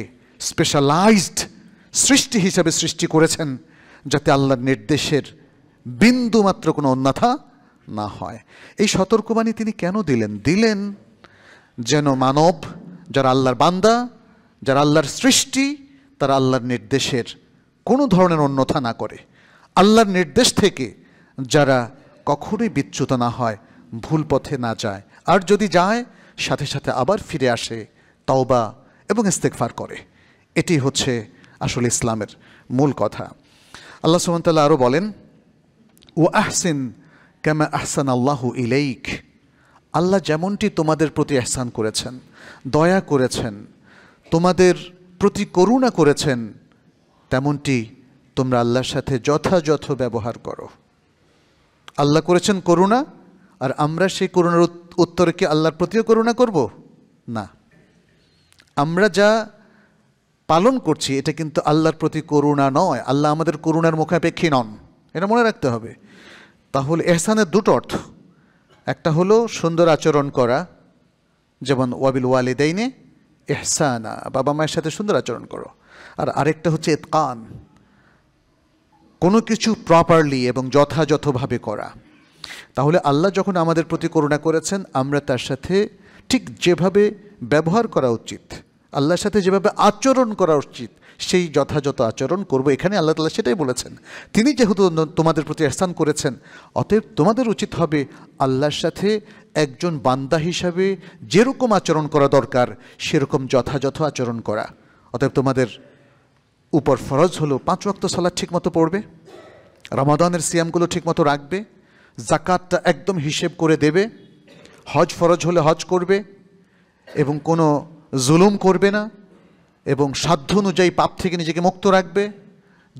স্পেশালাইজড সৃষ্টি হিসাবে সৃষ্টি করেছেন যাতে আল্লাহর নির্দেশের বিন্দুমাত্র কোনো অন্যথা না হয় এই সতর্কবাণী তিনি কেন দিলেন দিলেন যেন মানব যারা আল্লাহর বান্দা যারা আল্লাহর সৃষ্টি তারা আল্লাহর নির্দেশের কোনো ধরনের অন্যথা না করে আল্লাহর নির্দেশ থেকে যারা কখনোই বিচ্যুত না হয় ভুল পথে না যায় আর যদি যায় সাথে সাথে আবার ফিরে আসে তওবা এবং ইস্তেকফার করে এটি হচ্ছে আসলে ইসলামের মূল কথা আল্লাহ সুমতাল্লাহ আরও বলেন ও আহসিন কেমা আহসান আল্লাহ ইলেইক আল্লাহ যেমনটি তোমাদের প্রতি আহসান করেছেন দয়া করেছেন তোমাদের প্রতি করুণা করেছেন তেমনটি তোমরা আল্লাহর সাথে যথাযথ ব্যবহার করো আল্লাহ করেছেন করুণা আর আমরা সেই করুণার উত্তরে কি আল্লাহর প্রতিও করুণা করব না আমরা যা পালন করছি এটা কিন্তু আল্লাহর প্রতি করুণা নয় আল্লাহ আমাদের করুণার মুখাপেক্ষী নন এটা মনে রাখতে হবে তাহলে এহসানের দুটো অর্থ একটা হলো সুন্দর আচরণ করা যেমন ওয়াবিল ওয়ালিদাইনে এহসানা বাবা মায়ের সাথে সুন্দর আচরণ করো আর আরেকটা হচ্ছে এতকান কোনো কিছু প্রপারলি এবং যথাযথভাবে করা তাহলে আল্লাহ যখন আমাদের প্রতি করুণা করেছেন আমরা তার সাথে ঠিক যেভাবে ব্যবহার করা উচিত আল্লাহর সাথে যেভাবে আচরণ করা উচিত সেই যথাযথ আচরণ করব এখানে আল্লাহ তালা সেটাই বলেছেন তিনি যেহেতু তোমাদের প্রতি আস্থান করেছেন অতএব তোমাদের উচিত হবে আল্লাহর সাথে একজন বান্দা হিসাবে যেরকম আচরণ করা দরকার সেরকম যথাযথ আচরণ করা অতএব তোমাদের উপর ফরজ হলো পাঁচ ওয়াক্ত সালাদ ঠিকমতো পড়বে রমাদানের সিয়ামগুলো ঠিকমতো রাখবে জাকাতটা একদম হিসেব করে দেবে হজ ফরজ হলে হজ করবে এবং কোনো জুলুম করবে না এবং সাধ্য অনুযায়ী পাপ থেকে নিজেকে মুক্ত রাখবে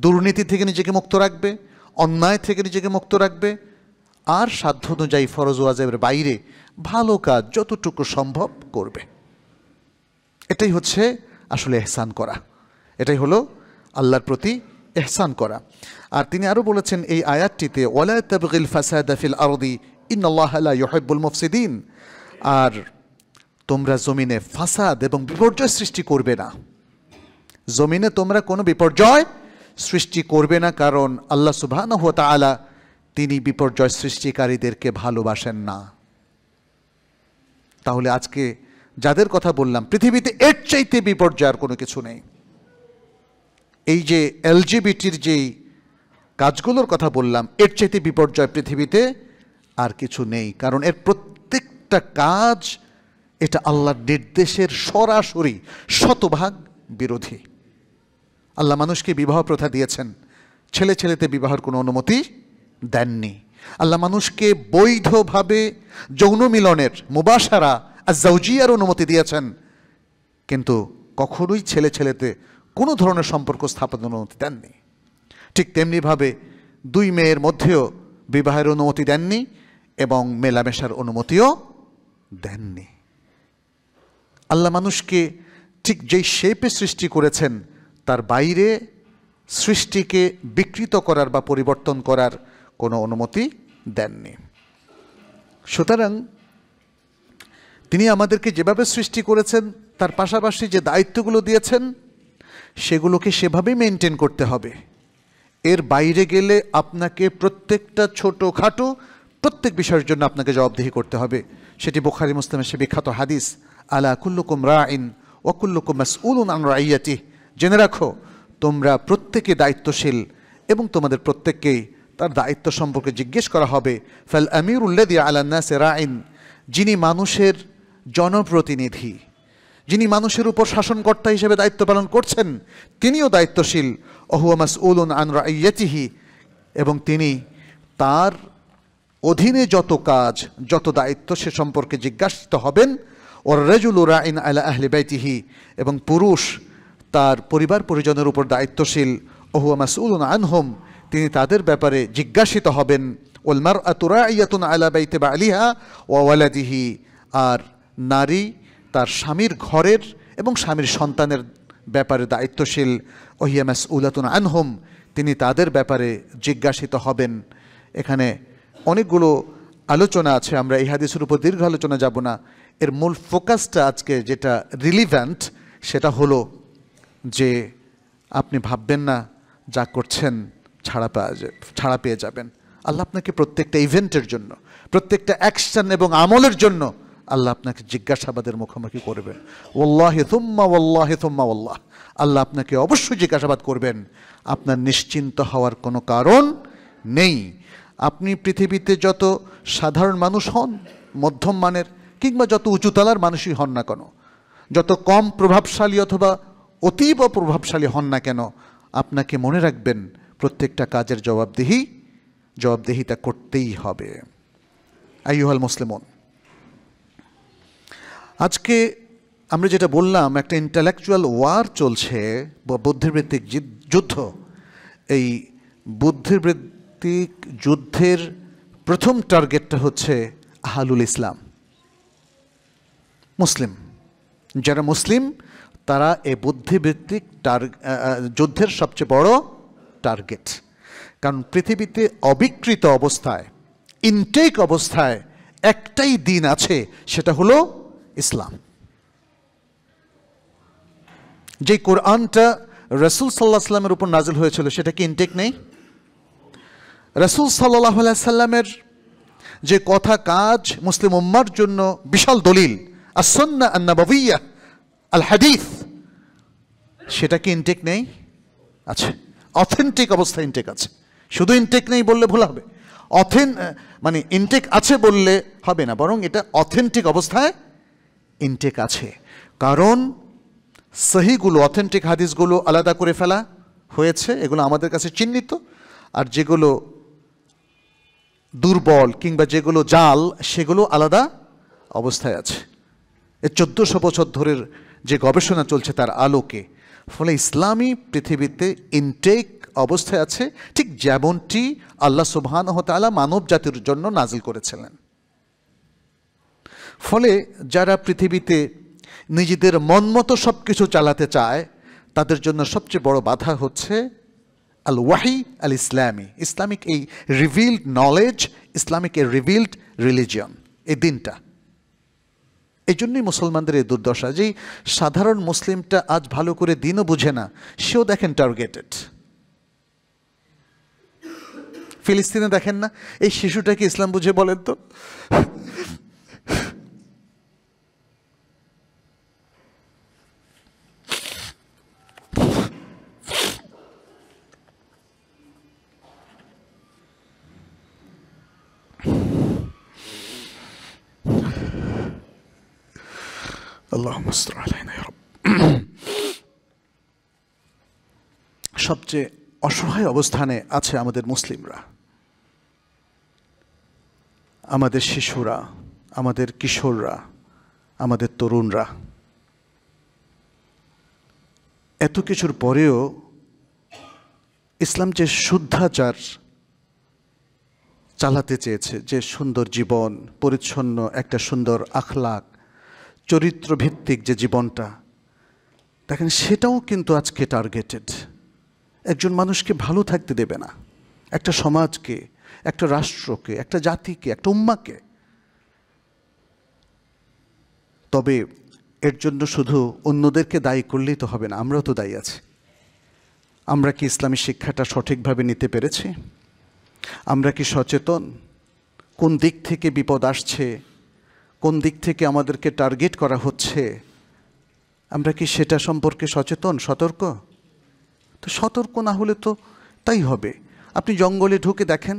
দুর্নীতি থেকে নিজেকে মুক্ত রাখবে অন্যায় থেকে নিজেকে মুক্ত রাখবে আর সাধ্য অনুযায়ী ফরজ ওয়াজেবের বাইরে ভালো কাজ যতটুকু সম্ভব করবে এটাই হচ্ছে আসলে এহসান করা এটাই হলো আল্লাহর প্রতি এহসান করা আর তিনি আরও বলেছেন এই আয়াতটিতে ওয়ালা তবগিল ফাসাদ ফিল আরদি ইন্নআল্লাহ ইউহাইবুল মুফসিদিন আর তোমরা জমিনে ফাসাদ এবং বিপর্যয় সৃষ্টি করবে না জমিনে তোমরা কোনো বিপর্যয় সৃষ্টি করবে না কারণ আল্লাহ সুবাহ আলা তিনি বিপর্যয় সৃষ্টিকারীদেরকে ভালোবাসেন না তাহলে আজকে যাদের কথা বললাম পৃথিবীতে এর চাইতে বিপর্যয়ের কোনো কিছু নেই এই যে এলজিবিটির যেই কাজগুলোর কথা বললাম এর চাইতে বিপর্যয় পৃথিবীতে আর কিছু নেই কারণ এর প্রত্যেকটা কাজ এটা আল্লাহর নির্দেশের সরাসরি শতভাগ বিরোধী আল্লাহ মানুষকে বিবাহ প্রথা দিয়েছেন ছেলে ছেলেতে বিবাহের কোনো অনুমতি দেননি আল্লাহ মানুষকে বৈধভাবে যৌন মিলনের মুবাসারা জৌজিয়ার অনুমতি দিয়েছেন কিন্তু কখনোই ছেলে ছেলেতে কোনো ধরনের সম্পর্ক স্থাপনের অনুমতি দেননি ঠিক তেমনিভাবে দুই মেয়ের মধ্যেও বিবাহের অনুমতি দেননি এবং মেলামেশার অনুমতিও দেননি আল্লাহ মানুষকে ঠিক যেই শেপে সৃষ্টি করেছেন তার বাইরে সৃষ্টিকে বিকৃত করার বা পরিবর্তন করার কোনো অনুমতি দেননি সুতরাং তিনি আমাদেরকে যেভাবে সৃষ্টি করেছেন তার পাশাপাশি যে দায়িত্বগুলো দিয়েছেন সেগুলোকে সেভাবেই মেনটেন করতে হবে এর বাইরে গেলে আপনাকে প্রত্যেকটা ছোটোখাটো প্রত্যেক বিষয়ের জন্য আপনাকে জবাবদিহি করতে হবে সেটি বোখারি মুসলিমের সে বিখ্যাত হাদিস আলা কুল্লুকুম রাইন ও কুল্লুকুম মাসউলুন আন রাইয়াতি জেনে রাখো তোমরা প্রত্যেকে দায়িত্বশীল এবং তোমাদের প্রত্যেককেই তার দায়িত্ব সম্পর্কে জিজ্ঞেস করা হবে ফাল আমির উল্লাদি আলান্নাসে রাইন যিনি মানুষের জনপ্রতিনিধি যিনি মানুষের উপর শাসনকর্তা হিসেবে দায়িত্ব পালন করছেন তিনিও দায়িত্বশীল অহুয়ামাস উলুন আন রাইয়াতিহি এবং তিনি তার অধীনে যত কাজ যত দায়িত্ব সে সম্পর্কে জিজ্ঞাসিত হবেন ওর রেজুল রাইন আলা আহলে বাইতিহি এবং পুরুষ তার পরিবার পরিজনের উপর দায়িত্বশীল ওহুয়া মাসউলুন আনহম তিনি তাদের ব্যাপারে জিজ্ঞাসিত হবেন ওলমার আতুরা ইয়াতুন আলা বাইতে বা আলিহা ওয়ালাদিহি আর নারী তার স্বামীর ঘরের এবং স্বামীর সন্তানের ব্যাপারে দায়িত্বশীল ওহিয়া মাস আন আনহুম তিনি তাদের ব্যাপারে জিজ্ঞাসিত হবেন এখানে অনেকগুলো আলোচনা আছে আমরা এই হাদিসের উপর দীর্ঘ আলোচনা যাব না এর মূল ফোকাসটা আজকে যেটা রিলিভ্যান্ট সেটা হলো যে আপনি ভাববেন না যা করছেন ছাড়া পাওয়া ছাড়া পেয়ে যাবেন আল্লাহ আপনাকে প্রত্যেকটা ইভেন্টের জন্য প্রত্যেকটা অ্যাকশন এবং আমলের জন্য আল্লাহ আপনাকে জিজ্ঞাসাবাদের মুখোমুখি করবেন ওল্লাহে তুম্মা ওল্লাহে তুম্মা ওল্লাহ আল্লাহ আপনাকে অবশ্যই জিজ্ঞাসাবাদ করবেন আপনার নিশ্চিন্ত হওয়ার কোনো কারণ নেই আপনি পৃথিবীতে যত সাধারণ মানুষ হন মধ্যম মানের কিংবা যত উঁচুতলার মানুষই হন না কেন যত কম প্রভাবশালী অথবা অতীব প্রভাবশালী হন না কেন আপনাকে মনে রাখবেন প্রত্যেকটা কাজের জবাবদিহি জবাবদিহিতা করতেই হবে আইহল মুসলিমন আজকে আমরা যেটা বললাম একটা ইন্টালেকচুয়াল ওয়ার চলছে বা বুদ্ধিবৃত্তিক যুদ্ধ এই বুদ্ধিবৃত্তিক যুদ্ধের প্রথম টার্গেটটা হচ্ছে আহালুল ইসলাম মুসলিম যারা মুসলিম তারা এ বুদ্ধিভিত্তিক টার যুদ্ধের সবচেয়ে বড় টার্গেট কারণ পৃথিবীতে অবিকৃত অবস্থায় ইনটেক অবস্থায় একটাই দিন আছে সেটা হলো ইসলাম যে কোরআনটা রসুল সাল্লাহ সাল্লামের উপর নাজিল হয়েছিল সেটা কি ইনটেক নেই রসুল সাল্লাহ সাল্লামের যে কথা কাজ মুসলিম উম্মার জন্য বিশাল দলিল আসন্না আন্নাবাবিয়া আল হাদিফ সেটা কি ইনটেক নেই আছে অথেন্টিক অবস্থায় ইনটেক আছে শুধু ইনটেক নেই বললে ভুল হবে অথেন মানে ইনটেক আছে বললে হবে না বরং এটা অথেন্টিক অবস্থায় ইনটেক আছে কারণ সহিগুলো অথেন্টিক হাদিসগুলো আলাদা করে ফেলা হয়েছে এগুলো আমাদের কাছে চিহ্নিত আর যেগুলো দুর্বল কিংবা যেগুলো জাল সেগুলো আলাদা অবস্থায় আছে চোদ্দোশো বছর ধরের যে গবেষণা চলছে তার আলোকে ফলে ইসলামী পৃথিবীতে ইনটেক অবস্থায় আছে ঠিক যেমনটি আল্লাহ সুবহান হতালা মানব জাতির জন্য নাজিল করেছিলেন ফলে যারা পৃথিবীতে নিজেদের মনমতো সব কিছু চালাতে চায় তাদের জন্য সবচেয়ে বড় বাধা হচ্ছে আল ওয়াহি আল ইসলামী ইসলামিক এই revealed knowledge Islamic a revealed religion এই দিনটা এই জন্যই মুসলমানদের এই দুর্দশা যেই সাধারণ মুসলিমটা আজ ভালো করে দিনও বুঝে না সেও দেখেন টার্গেটেড ফিলিস্তিনে দেখেন না এই শিশুটাকে ইসলাম বুঝে বলেন তো اللهم استر علينا يا رب সবচেয়ে অসহায় অবস্থানে আছে আমাদের মুসলিমরা আমাদের শিশুরা আমাদের কিশোররা আমাদের তরুণরা এত কিছুর পরেও ইসলাম যে শুদ্ধাচার চালাতে চেয়েছে যে সুন্দর জীবন পরিচ্ছন্ন একটা সুন্দর আখলাক চরিত্রভিত্তিক যে জীবনটা দেখেন সেটাও কিন্তু আজকে টার্গেটেড একজন মানুষকে ভালো থাকতে দেবে না একটা সমাজকে একটা রাষ্ট্রকে একটা জাতিকে একটা উম্মাকে তবে এর জন্য শুধু অন্যদেরকে দায়ী করলেই তো হবে না আমরাও তো দায়ী আছি আমরা কি ইসলামী শিক্ষাটা সঠিকভাবে নিতে পেরেছি আমরা কি সচেতন কোন দিক থেকে বিপদ আসছে কোন দিক থেকে আমাদেরকে টার্গেট করা হচ্ছে আমরা কি সেটা সম্পর্কে সচেতন সতর্ক তো সতর্ক না হলে তো তাই হবে আপনি জঙ্গলে ঢুকে দেখেন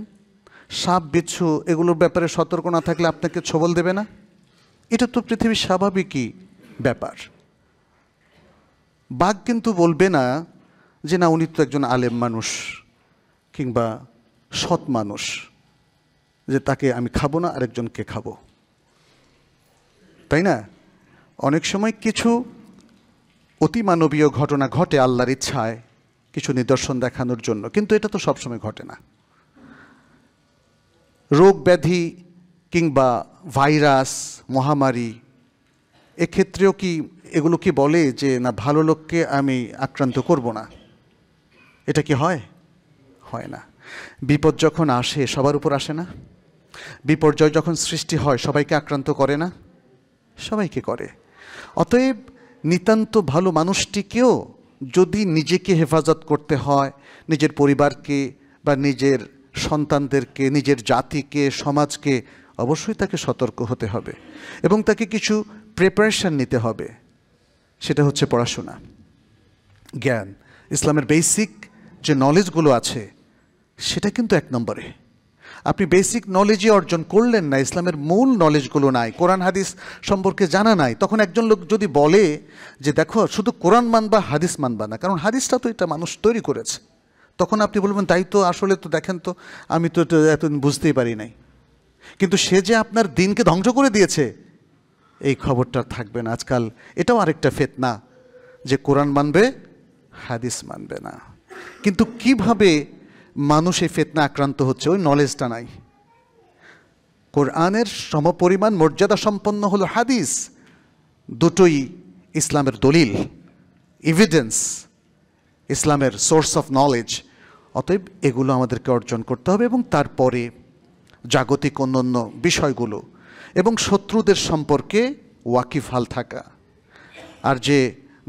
সাপ বিচ্ছু এগুলোর ব্যাপারে সতর্ক না থাকলে আপনাকে ছবল দেবে না এটা তো পৃথিবীর স্বাভাবিকই ব্যাপার বাঘ কিন্তু বলবে না যে না উনি তো একজন আলেম মানুষ কিংবা সৎ মানুষ যে তাকে আমি খাবো না আরেকজনকে খাবো তাই না অনেক সময় কিছু অতিমানবীয় ঘটনা ঘটে আল্লাহর ইচ্ছায় কিছু নিদর্শন দেখানোর জন্য কিন্তু এটা তো সবসময় ঘটে না রোগ ব্যাধি কিংবা ভাইরাস মহামারী এক্ষেত্রেও কি এগুলো কি বলে যে না ভালো লোককে আমি আক্রান্ত করব না এটা কি হয় হয় না বিপদ যখন আসে সবার উপর আসে না বিপর্যয় যখন সৃষ্টি হয় সবাইকে আক্রান্ত করে না সবাইকে করে অতএব নিতান্ত ভালো মানুষটিকেও যদি নিজেকে হেফাজত করতে হয় নিজের পরিবারকে বা নিজের সন্তানদেরকে নিজের জাতিকে সমাজকে অবশ্যই তাকে সতর্ক হতে হবে এবং তাকে কিছু প্রিপারেশান নিতে হবে সেটা হচ্ছে পড়াশোনা জ্ঞান ইসলামের বেসিক যে নলেজগুলো আছে সেটা কিন্তু এক নম্বরে আপনি বেসিক নলেজই অর্জন করলেন না ইসলামের মূল নলেজগুলো নাই কোরআন হাদিস সম্পর্কে জানা নাই তখন একজন লোক যদি বলে যে দেখো শুধু কোরআন মানবা হাদিস মানবা না কারণ হাদিসটা তো এটা মানুষ তৈরি করেছে তখন আপনি বলবেন তাই তো আসলে তো দেখেন তো আমি তো এতদিন বুঝতেই পারি নাই কিন্তু সে যে আপনার দিনকে ধ্বংস করে দিয়েছে এই খবরটা থাকবে না আজকাল এটাও আরেকটা ফেতনা যে কোরআন মানবে হাদিস মানবে না কিন্তু কিভাবে মানুষ এই ফেতনা আক্রান্ত হচ্ছে ওই নলেজটা নাই কোরআনের সমপরিমাণ মর্যাদা সম্পন্ন হলো হাদিস দুটোই ইসলামের দলিল ইভিডেন্স ইসলামের সোর্স অফ নলেজ অতএব এগুলো আমাদেরকে অর্জন করতে হবে এবং তারপরে জাগতিক অন্যান্য বিষয়গুলো এবং শত্রুদের সম্পর্কে ওয়াকিফাল থাকা আর যে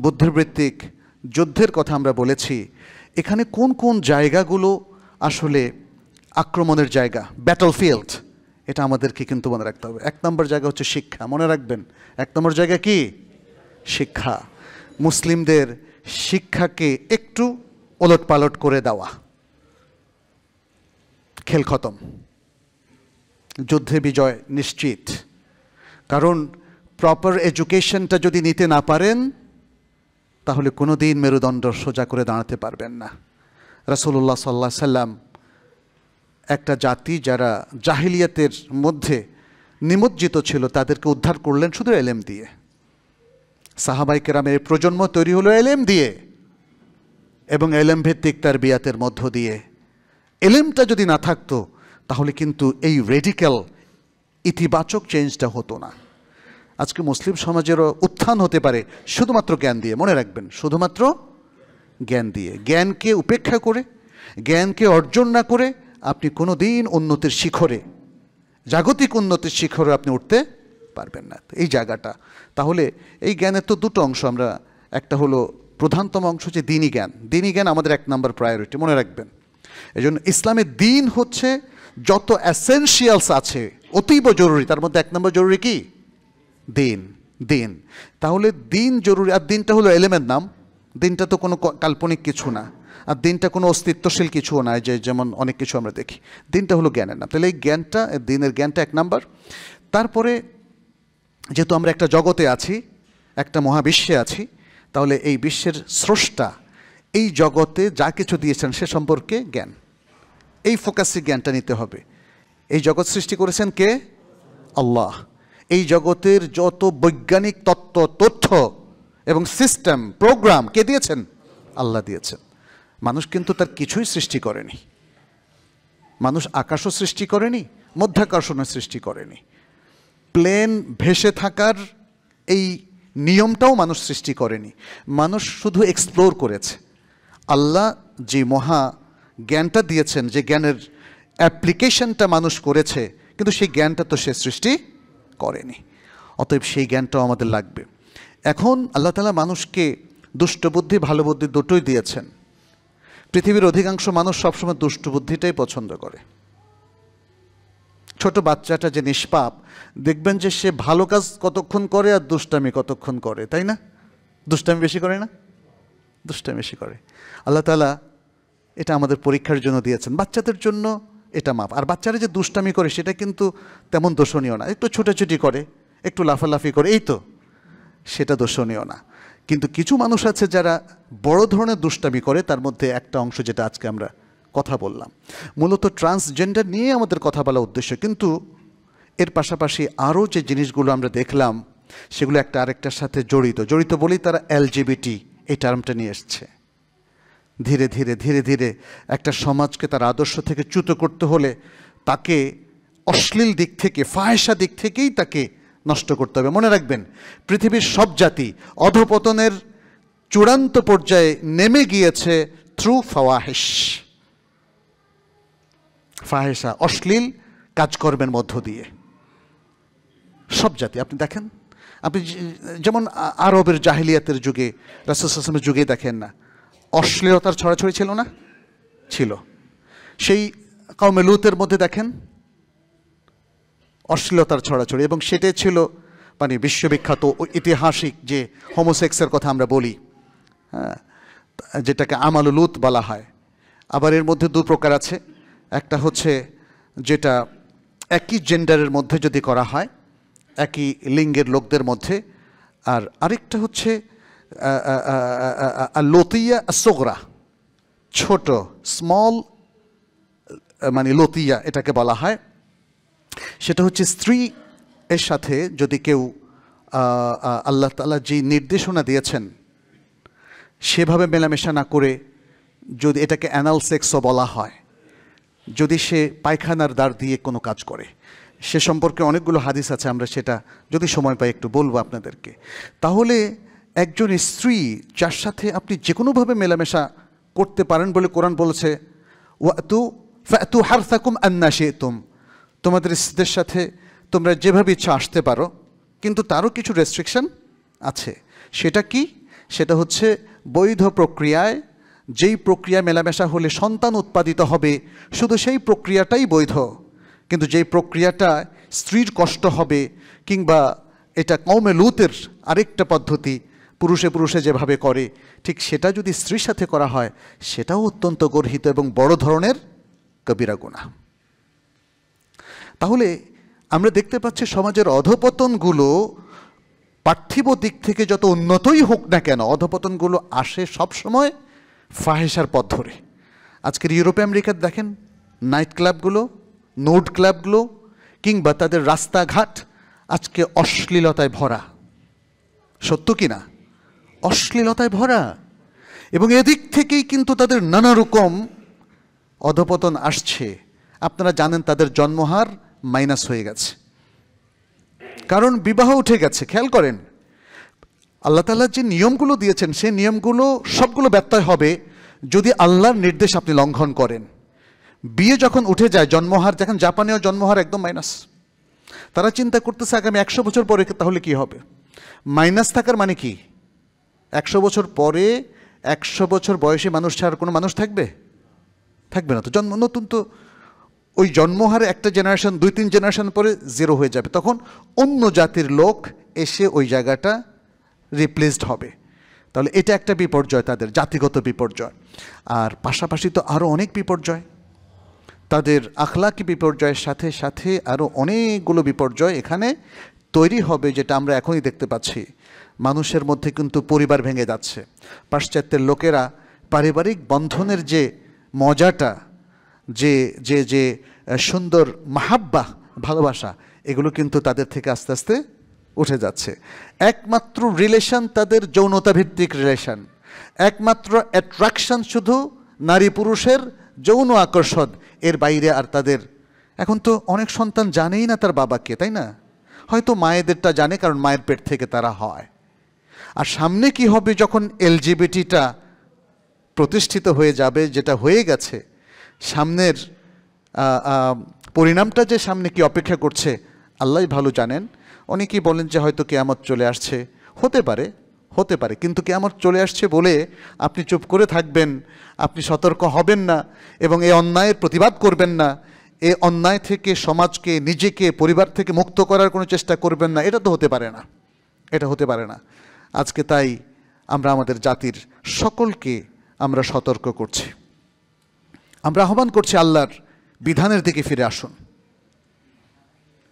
বুদ্ধিবৃত্তিক যুদ্ধের কথা আমরা বলেছি এখানে কোন কোন জায়গাগুলো আসলে আক্রমণের জায়গা ব্যাটল ফিল্ড এটা আমাদেরকে কিন্তু মনে রাখতে হবে এক নম্বর জায়গা হচ্ছে শিক্ষা মনে রাখবেন এক নম্বর জায়গা কি শিক্ষা মুসলিমদের শিক্ষাকে একটু ওলট পালট করে দেওয়া খেল খতম যুদ্ধে বিজয় নিশ্চিত কারণ প্রপার এডুকেশনটা যদি নিতে না পারেন তাহলে কোনো দিন মেরুদণ্ড সোজা করে দাঁড়াতে পারবেন না রাসুল্লাহ সাল্লা সাল্লাম একটা জাতি যারা জাহিলিয়াতের মধ্যে নিমজ্জিত ছিল তাদেরকে উদ্ধার করলেন শুধু এলেম দিয়ে সাহাবাই কেরামের প্রজন্ম তৈরি হলো এলেম দিয়ে এবং এলেম ভিত্তিক তার বিয়াতের মধ্য দিয়ে এলেমটা যদি না থাকতো তাহলে কিন্তু এই রেডিক্যাল ইতিবাচক চেঞ্জটা হতো না আজকে মুসলিম সমাজেরও উত্থান হতে পারে শুধুমাত্র জ্ঞান দিয়ে মনে রাখবেন শুধুমাত্র জ্ঞান দিয়ে জ্ঞানকে উপেক্ষা করে জ্ঞানকে অর্জন না করে আপনি কোনো দিন উন্নতির শিখরে জাগতিক উন্নতির শিখরে আপনি উঠতে পারবেন না এই জায়গাটা তাহলে এই জ্ঞানের তো দুটো অংশ আমরা একটা হলো প্রধানতম অংশ হচ্ছে দিনই জ্ঞান দিনই জ্ঞান আমাদের এক নম্বর প্রায়োরিটি মনে রাখবেন এই জন্য ইসলামের দিন হচ্ছে যত অ্যাসেন্সিয়ালস আছে অতীব জরুরি তার মধ্যে এক নম্বর জরুরি কি দিন দিন তাহলে দিন জরুরি আর দিনটা হলো এলেমের নাম দিনটা তো কোনো কাল্পনিক কিছু না আর দিনটা কোনো অস্তিত্বশীল কিছুও নয় যে যেমন অনেক কিছু আমরা দেখি দিনটা হলো জ্ঞানের নাম তাহলে এই জ্ঞানটা দিনের জ্ঞানটা এক নাম্বার তারপরে যেহেতু আমরা একটা জগতে আছি একটা মহাবিশ্বে আছি তাহলে এই বিশ্বের স্রষ্টা এই জগতে যা কিছু দিয়েছেন সে সম্পর্কে জ্ঞান এই ফোকাসে জ্ঞানটা নিতে হবে এই জগৎ সৃষ্টি করেছেন কে আল্লাহ এই জগতের যত বৈজ্ঞানিক তত্ত্ব তথ্য এবং সিস্টেম প্রোগ্রাম কে দিয়েছেন আল্লাহ দিয়েছেন মানুষ কিন্তু তার কিছুই সৃষ্টি করেনি মানুষ আকাশও সৃষ্টি করেনি মধ্যাকর্ষণও সৃষ্টি করেনি প্লেন ভেসে থাকার এই নিয়মটাও মানুষ সৃষ্টি করেনি মানুষ শুধু এক্সপ্লোর করেছে আল্লাহ যে মহা জ্ঞানটা দিয়েছেন যে জ্ঞানের অ্যাপ্লিকেশনটা মানুষ করেছে কিন্তু সেই জ্ঞানটা তো সে সৃষ্টি করেনি অতএব সেই জ্ঞানটাও আমাদের লাগবে এখন আল্লাহ তালা মানুষকে দুষ্টবুদ্ধি ভালো বুদ্ধি দুটোই দিয়েছেন পৃথিবীর অধিকাংশ মানুষ সবসময় দুষ্টবুদ্ধিটাই পছন্দ করে ছোট বাচ্চাটা যে নিষ্পাপ দেখবেন যে সে ভালো কাজ কতক্ষণ করে আর দুষ্টামি কতক্ষণ করে তাই না দুষ্টামি বেশি করে না দুষ্টামি বেশি করে আল্লাহ তালা এটা আমাদের পরীক্ষার জন্য দিয়েছেন বাচ্চাদের জন্য এটা মাপ আর বাচ্চারা যে দুষ্টামি করে সেটা কিন্তু তেমন দোষণীয় না একটু ছোটাছুটি করে একটু লাফালাফি করে এই তো সেটা দর্শনীয় না কিন্তু কিছু মানুষ আছে যারা বড় ধরনের দুষ্টামি করে তার মধ্যে একটা অংশ যেটা আজকে আমরা কথা বললাম মূলত ট্রান্সজেন্ডার নিয়ে আমাদের কথা বলা উদ্দেশ্য কিন্তু এর পাশাপাশি আরও যে জিনিসগুলো আমরা দেখলাম সেগুলো একটা আরেকটার সাথে জড়িত জড়িত বলেই তারা এলজিবিটি এই টার্মটা নিয়ে এসছে ধীরে ধীরে ধীরে ধীরে একটা সমাজকে তার আদর্শ থেকে চ্যুত করতে হলে তাকে অশ্লীল দিক থেকে ফায়সা দিক থেকেই তাকে নষ্ট করতে হবে মনে রাখবেন পৃথিবীর সব জাতি অধপতনের চূড়ান্ত পর্যায়ে নেমে গিয়েছে থ্রু ফাওয়াহেস ফাহেসা অশ্লীল কাজকর্মের মধ্য দিয়ে সব জাতি আপনি দেখেন আপনি যেমন আরবের জাহিলিয়াতের যুগে রাসুলের যুগে দেখেন না অশ্লীলতার ছড়াছড়ি ছিল না ছিল সেই কাউমে লুতের মধ্যে দেখেন অশ্লীলতার ছড়াছড়ি এবং সেটাই ছিল মানে বিশ্ববিখ্যাত ঐতিহাসিক যে হোমোসেক্সের কথা আমরা বলি হ্যাঁ যেটাকে আমালুলুত বলা হয় আবার এর মধ্যে দু প্রকার আছে একটা হচ্ছে যেটা একই জেন্ডারের মধ্যে যদি করা হয় একই লিঙ্গের লোকদের মধ্যে আর আরেকটা হচ্ছে লতিয়া সোগরা ছোট স্মল মানে লতিয়া এটাকে বলা হয় সেটা হচ্ছে স্ত্রী এর সাথে যদি কেউ আল্লাহ তালা যে নির্দেশনা দিয়েছেন সেভাবে মেলামেশা না করে যদি এটাকে অ্যানাল সেক্সও বলা হয় যদি সে পায়খানার দ্বার দিয়ে কোনো কাজ করে সে সম্পর্কে অনেকগুলো হাদিস আছে আমরা সেটা যদি সময় পাই একটু বলবো আপনাদেরকে তাহলে একজন স্ত্রী যার সাথে আপনি যে কোনোভাবে মেলামেশা করতে পারেন বলে কোরআন বলেছে তু ফ্যাতু হারসাকুম আন্না তুম তোমাদের স্ত্রীদের সাথে তোমরা যেভাবে ইচ্ছা আসতে পারো কিন্তু তারও কিছু রেস্ট্রিকশন আছে সেটা কি সেটা হচ্ছে বৈধ প্রক্রিয়ায় যেই প্রক্রিয়া মেলামেশা হলে সন্তান উৎপাদিত হবে শুধু সেই প্রক্রিয়াটাই বৈধ কিন্তু যেই প্রক্রিয়াটা স্ত্রীর কষ্ট হবে কিংবা এটা কমে লুতের আরেকটা পদ্ধতি পুরুষে পুরুষে যেভাবে করে ঠিক সেটা যদি স্ত্রীর সাথে করা হয় সেটাও অত্যন্ত গর্হিত এবং বড় ধরনের কবিরা গুণা তাহলে আমরা দেখতে পাচ্ছি সমাজের অধপতনগুলো পার্থিব দিক থেকে যত উন্নতই হোক না কেন অধপতনগুলো আসে সবসময় ফাহেসার পথ ধরে আজকের ইউরোপে আমেরিকার দেখেন নাইট ক্লাবগুলো নোট ক্লাবগুলো কিংবা তাদের রাস্তাঘাট আজকে অশ্লীলতায় ভরা সত্য কি না অশ্লীলতায় ভরা এবং এদিক থেকেই কিন্তু তাদের নানা রকম অধপতন আসছে আপনারা জানেন তাদের জন্মহার মাইনাস হয়ে গেছে কারণ বিবাহ উঠে গেছে খেয়াল করেন আল্লাহ তালা যে নিয়মগুলো দিয়েছেন সেই নিয়মগুলো সবগুলো ব্যত্যয় হবে যদি আল্লাহর নির্দেশ আপনি লঙ্ঘন করেন বিয়ে যখন উঠে যায় জন্মহার যখন জাপানেও জন্মহার একদম মাইনাস তারা চিন্তা করতেছে আগামী একশো বছর পরে তাহলে কি হবে মাইনাস থাকার মানে কি একশো বছর পরে একশো বছর বয়সী মানুষ ছাড়ার কোনো মানুষ থাকবে থাকবে না তো জন্ম নতুন তো ওই জন্মহারে একটা জেনারেশন দুই তিন জেনারেশন পরে জিরো হয়ে যাবে তখন অন্য জাতির লোক এসে ওই জায়গাটা রিপ্লেসড হবে তাহলে এটা একটা বিপর্যয় তাদের জাতিগত বিপর্যয় আর পাশাপাশি তো আরও অনেক বিপর্যয় তাদের আখলাকি বিপর্যয়ের সাথে সাথে আরও অনেকগুলো বিপর্যয় এখানে তৈরি হবে যেটা আমরা এখনই দেখতে পাচ্ছি মানুষের মধ্যে কিন্তু পরিবার ভেঙে যাচ্ছে পাশ্চাত্যের লোকেরা পারিবারিক বন্ধনের যে মজাটা যে যে যে সুন্দর মাহাব্বা ভালোবাসা এগুলো কিন্তু তাদের থেকে আস্তে আস্তে উঠে যাচ্ছে একমাত্র রিলেশন তাদের যৌনতা ভিত্তিক রিলেশন একমাত্র অ্যাট্রাকশন শুধু নারী পুরুষের যৌন আকর্ষণ এর বাইরে আর তাদের এখন তো অনেক সন্তান জানেই না তার বাবাকে তাই না হয়তো মায়েদেরটা জানে কারণ মায়ের পেট থেকে তারা হয় আর সামনে কি হবে যখন এলজিবিটিটা প্রতিষ্ঠিত হয়ে যাবে যেটা হয়ে গেছে সামনের পরিণামটা যে সামনে কি অপেক্ষা করছে আল্লাহ ভালো জানেন অনেকেই বলেন যে হয়তো কেয়ামত চলে আসছে হতে পারে হতে পারে কিন্তু কেয়ামত চলে আসছে বলে আপনি চুপ করে থাকবেন আপনি সতর্ক হবেন না এবং এই অন্যায়ের প্রতিবাদ করবেন না এ অন্যায় থেকে সমাজকে নিজেকে পরিবার থেকে মুক্ত করার কোনো চেষ্টা করবেন না এটা তো হতে পারে না এটা হতে পারে না আজকে তাই আমরা আমাদের জাতির সকলকে আমরা সতর্ক করছি আমরা আহ্বান করছি আল্লাহর বিধানের দিকে ফিরে আসুন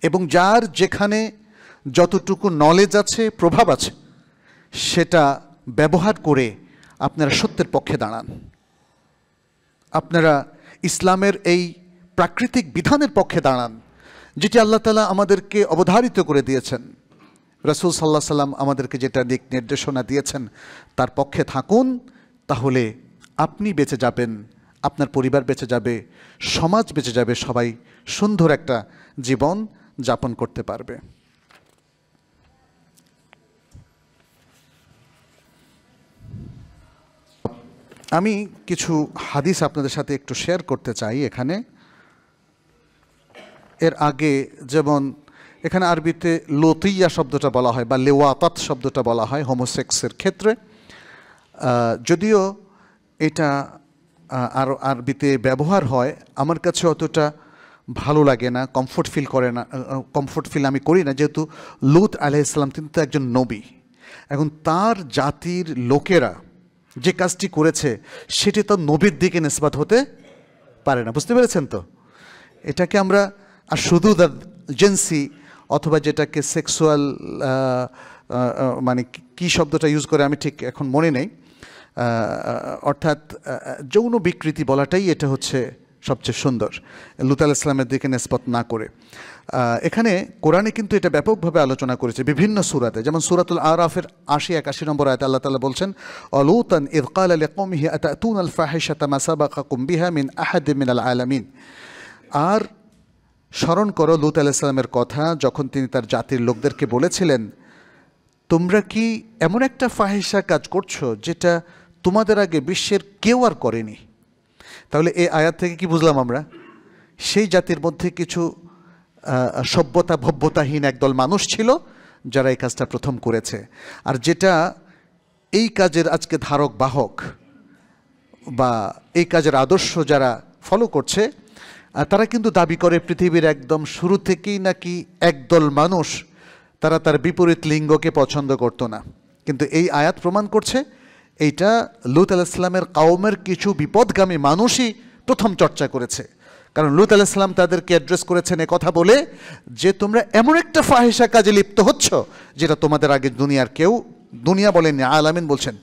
এবং যার যেখানে যতটুকু নলেজ আছে প্রভাব আছে সেটা ব্যবহার করে আপনারা সত্যের পক্ষে দাঁড়ান আপনারা ইসলামের এই প্রাকৃতিক বিধানের পক্ষে দাঁড়ান যেটি আল্লাহ তালা আমাদেরকে অবধারিত করে দিয়েছেন রসুল সাল্লাহ সাল্লাম আমাদেরকে যেটা দিক নির্দেশনা দিয়েছেন তার পক্ষে থাকুন তাহলে আপনি বেঁচে যাবেন আপনার পরিবার বেঁচে যাবে সমাজ বেঁচে যাবে সবাই সুন্দর একটা জীবন যাপন করতে পারবে আমি কিছু হাদিস আপনাদের সাথে একটু শেয়ার করতে চাই এখানে এর আগে যেমন এখানে আরবিতে লতিয়া শব্দটা বলা হয় বা লেওয়াতাত শব্দটা বলা হয় হোমোসেক্সের ক্ষেত্রে যদিও এটা আর আরবিতে ব্যবহার হয় আমার কাছে অতটা ভালো লাগে না কমফোর্ট ফিল করে না কমফোর্ট ফিল আমি করি না যেহেতু লুত আলাহ ইসলাম তিনি তো একজন নবী এখন তার জাতির লোকেরা যে কাজটি করেছে সেটি তার নবীর দিকে নিষ্পাত হতে পারে না বুঝতে পেরেছেন তো এটাকে আমরা আর শুধু জেন্সি অথবা যেটাকে সেক্সুয়াল মানে কি শব্দটা ইউজ করে আমি ঠিক এখন মনে নেই অর্থাৎ যৌন বিকৃতি বলাটাই এটা হচ্ছে সবচেয়ে সুন্দর লুতাল ইসলামের দিকে নেসপত না করে এখানে কোরআনে কিন্তু এটা ব্যাপকভাবে আলোচনা করেছে বিভিন্ন সুরাতে যেমন সুরাতুল আরাফের আশি একাশি নম্বর আয়তে আল্লাহ তালা বলছেন অলুতন ইরকাল আল কমিহি তুন আল ফাহেশাতা মাসাবাকা কুম্বিহা মিন আহাদ মিন আল আলামিন আর স্মরণ করো লুত আল ইসলামের কথা যখন তিনি তার জাতির লোকদেরকে বলেছিলেন তোমরা কি এমন একটা ফাহেসা কাজ করছো যেটা তোমাদের আগে বিশ্বের কেউ আর করেনি তাহলে এই আয়াত থেকে কি বুঝলাম আমরা সেই জাতির মধ্যে কিছু সভ্যতা ভব্যতাহীন একদল মানুষ ছিল যারা এই কাজটা প্রথম করেছে আর যেটা এই কাজের আজকে ধারক বাহক বা এই কাজের আদর্শ যারা ফলো করছে তারা কিন্তু দাবি করে পৃথিবীর একদম শুরু থেকেই নাকি একদল মানুষ তারা তার বিপরীত লিঙ্গকে পছন্দ করত না কিন্তু এই আয়াত প্রমাণ করছে এইটা লুত আল ইসলামের কাউমের কিছু বিপদগামী মানুষই প্রথম চর্চা করেছে কারণ লুত আল ইসলাম তাদেরকে অ্যাড্রেস করেছেন কথা বলে যে তোমরা এমন একটা ফাহেসা কাজে লিপ্ত হচ্ছ যেটা তোমাদের আগে দুনিয়ার কেউ দুনিয়া বলেনি আলামিন বলছেন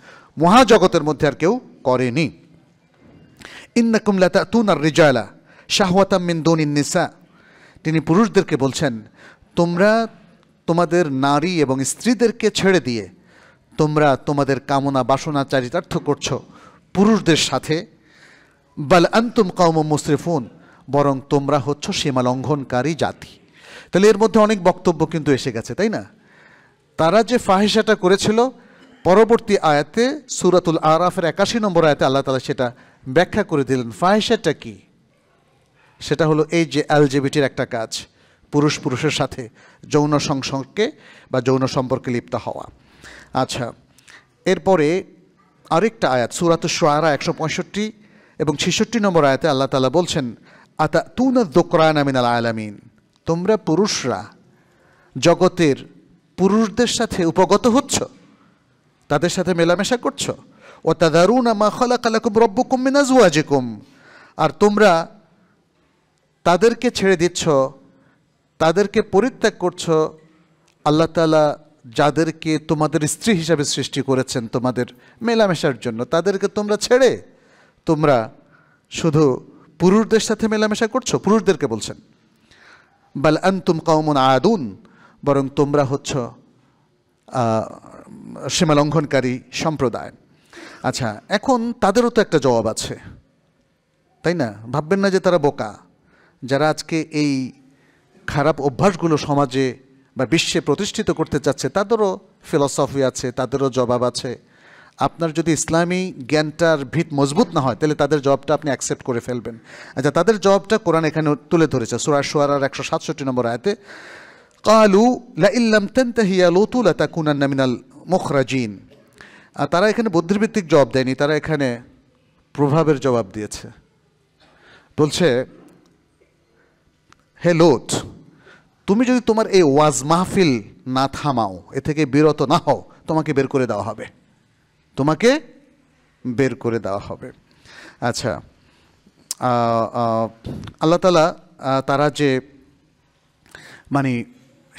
মহাজগতের মধ্যে আর কেউ করেনি ইন্নাকুম তুন আর রিজয়লা শাহওয়াতাম মিন দুন নিসা তিনি পুরুষদেরকে বলছেন তোমরা তোমাদের নারী এবং স্ত্রীদেরকে ছেড়ে দিয়ে তোমরা তোমাদের কামনা বাসনা চারিতার্থ করছো পুরুষদের সাথে বাল আন্তুম কৌম মুসরিফুন বরং তোমরা হচ্ছ সীমালঙ্ঘনকারী জাতি তাহলে এর মধ্যে অনেক বক্তব্য কিন্তু এসে গেছে তাই না তারা যে ফাহেসাটা করেছিল পরবর্তী আয়াতে সুরাতুল আরাফের একাশি নম্বর আয়াতে আল্লাহ তালা সেটা ব্যাখ্যা করে দিলেন ফাহেসাটা কি সেটা হলো এই যে অ্যালজেবিটির একটা কাজ পুরুষ পুরুষের সাথে যৌন সংসর্গে বা যৌন সম্পর্কে লিপ্ত হওয়া আচ্ছা এরপরে আরেকটা আয়াত সুরাত সোয়ারা একশো পঁয়ষট্টি এবং ছেষট্টি নম্বর আয়াতে আল্লাহ তালা বলছেন আতা তু না দোকরায়ন আমিন আল আলামিন তোমরা পুরুষরা জগতের পুরুষদের সাথে উপগত হচ্ছ তাদের সাথে মেলামেশা করছো ও তাদারুন আমা রব্য রব্বকুম মিনাজুয়াজিকুম আর তোমরা তাদেরকে ছেড়ে দিচ্ছ তাদেরকে পরিত্যাগ করছো আল্লাহ তালা যাদেরকে তোমাদের স্ত্রী হিসাবে সৃষ্টি করেছেন তোমাদের মেলামেশার জন্য তাদেরকে তোমরা ছেড়ে তোমরা শুধু পুরুষদের সাথে মেলামেশা করছো পুরুষদেরকে বলছেন বাল আন্তুম কৌমন আদুন বরং তোমরা হচ্ছ সীমালঙ্ঘনকারী সম্প্রদায় আচ্ছা এখন তাদেরও তো একটা জবাব আছে তাই না ভাববেন না যে তারা বোকা যারা আজকে এই খারাপ অভ্যাসগুলো সমাজে বা বিশ্বে প্রতিষ্ঠিত করতে চাচ্ছে তাদেরও ফিলসফি আছে তাদেরও জবাব আছে আপনার যদি ইসলামী জ্ঞানটার ভিত মজবুত না হয় তাহলে তাদের জবটা আপনি অ্যাকসেপ্ট করে ফেলবেন আচ্ছা তাদের জবটা কোরআন এখানে তুলে ধরেছে সুরার সোয়ার একশো সাতষট্টি নম্বর আয়তে কালু লাইল্লাম তেন্তাহিয়া লতুল তাকুনান্না মিনাল মুখরাজিন তারা এখানে বুদ্ধিভিত্তিক জবাব দেয়নি তারা এখানে প্রভাবের জবাব দিয়েছে বলছে হে লোট তুমি যদি তোমার এই ওয়াজ মাহফিল না থামাও এ থেকে বিরত না হও তোমাকে বের করে দেওয়া হবে তোমাকে বের করে দেওয়া হবে আচ্ছা আল্লাহ তালা তারা যে মানে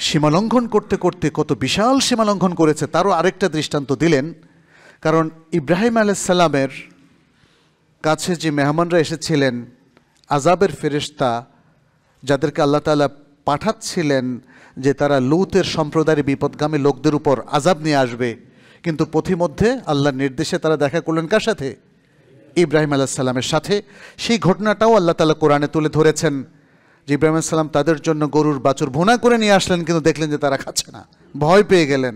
সীমালঙ্ঘন করতে করতে কত বিশাল সীমালঙ্ঘন করেছে তারও আরেকটা দৃষ্টান্ত দিলেন কারণ ইব্রাহিম সালামের কাছে যে মেহমানরা এসেছিলেন আজাবের ফেরেশতা যাদেরকে আল্লাহ তালা পাঠাচ্ছিলেন যে তারা লুতের সম্প্রদায়ের বিপদগামী লোকদের উপর আজাব নিয়ে আসবে কিন্তু পথিমধ্যে আল্লাহর নির্দেশে তারা দেখা করলেন কার সাথে ইব্রাহিম আলাহিসাল্লামের সাথে সেই ঘটনাটাও আল্লাহ তালা কোরআনে তুলে ধরেছেন যে ইব্রাহিম আলাহিসাল্লাম তাদের জন্য গরুর বাছুর ভুনা করে নিয়ে আসলেন কিন্তু দেখলেন যে তারা খাচ্ছে না ভয় পেয়ে গেলেন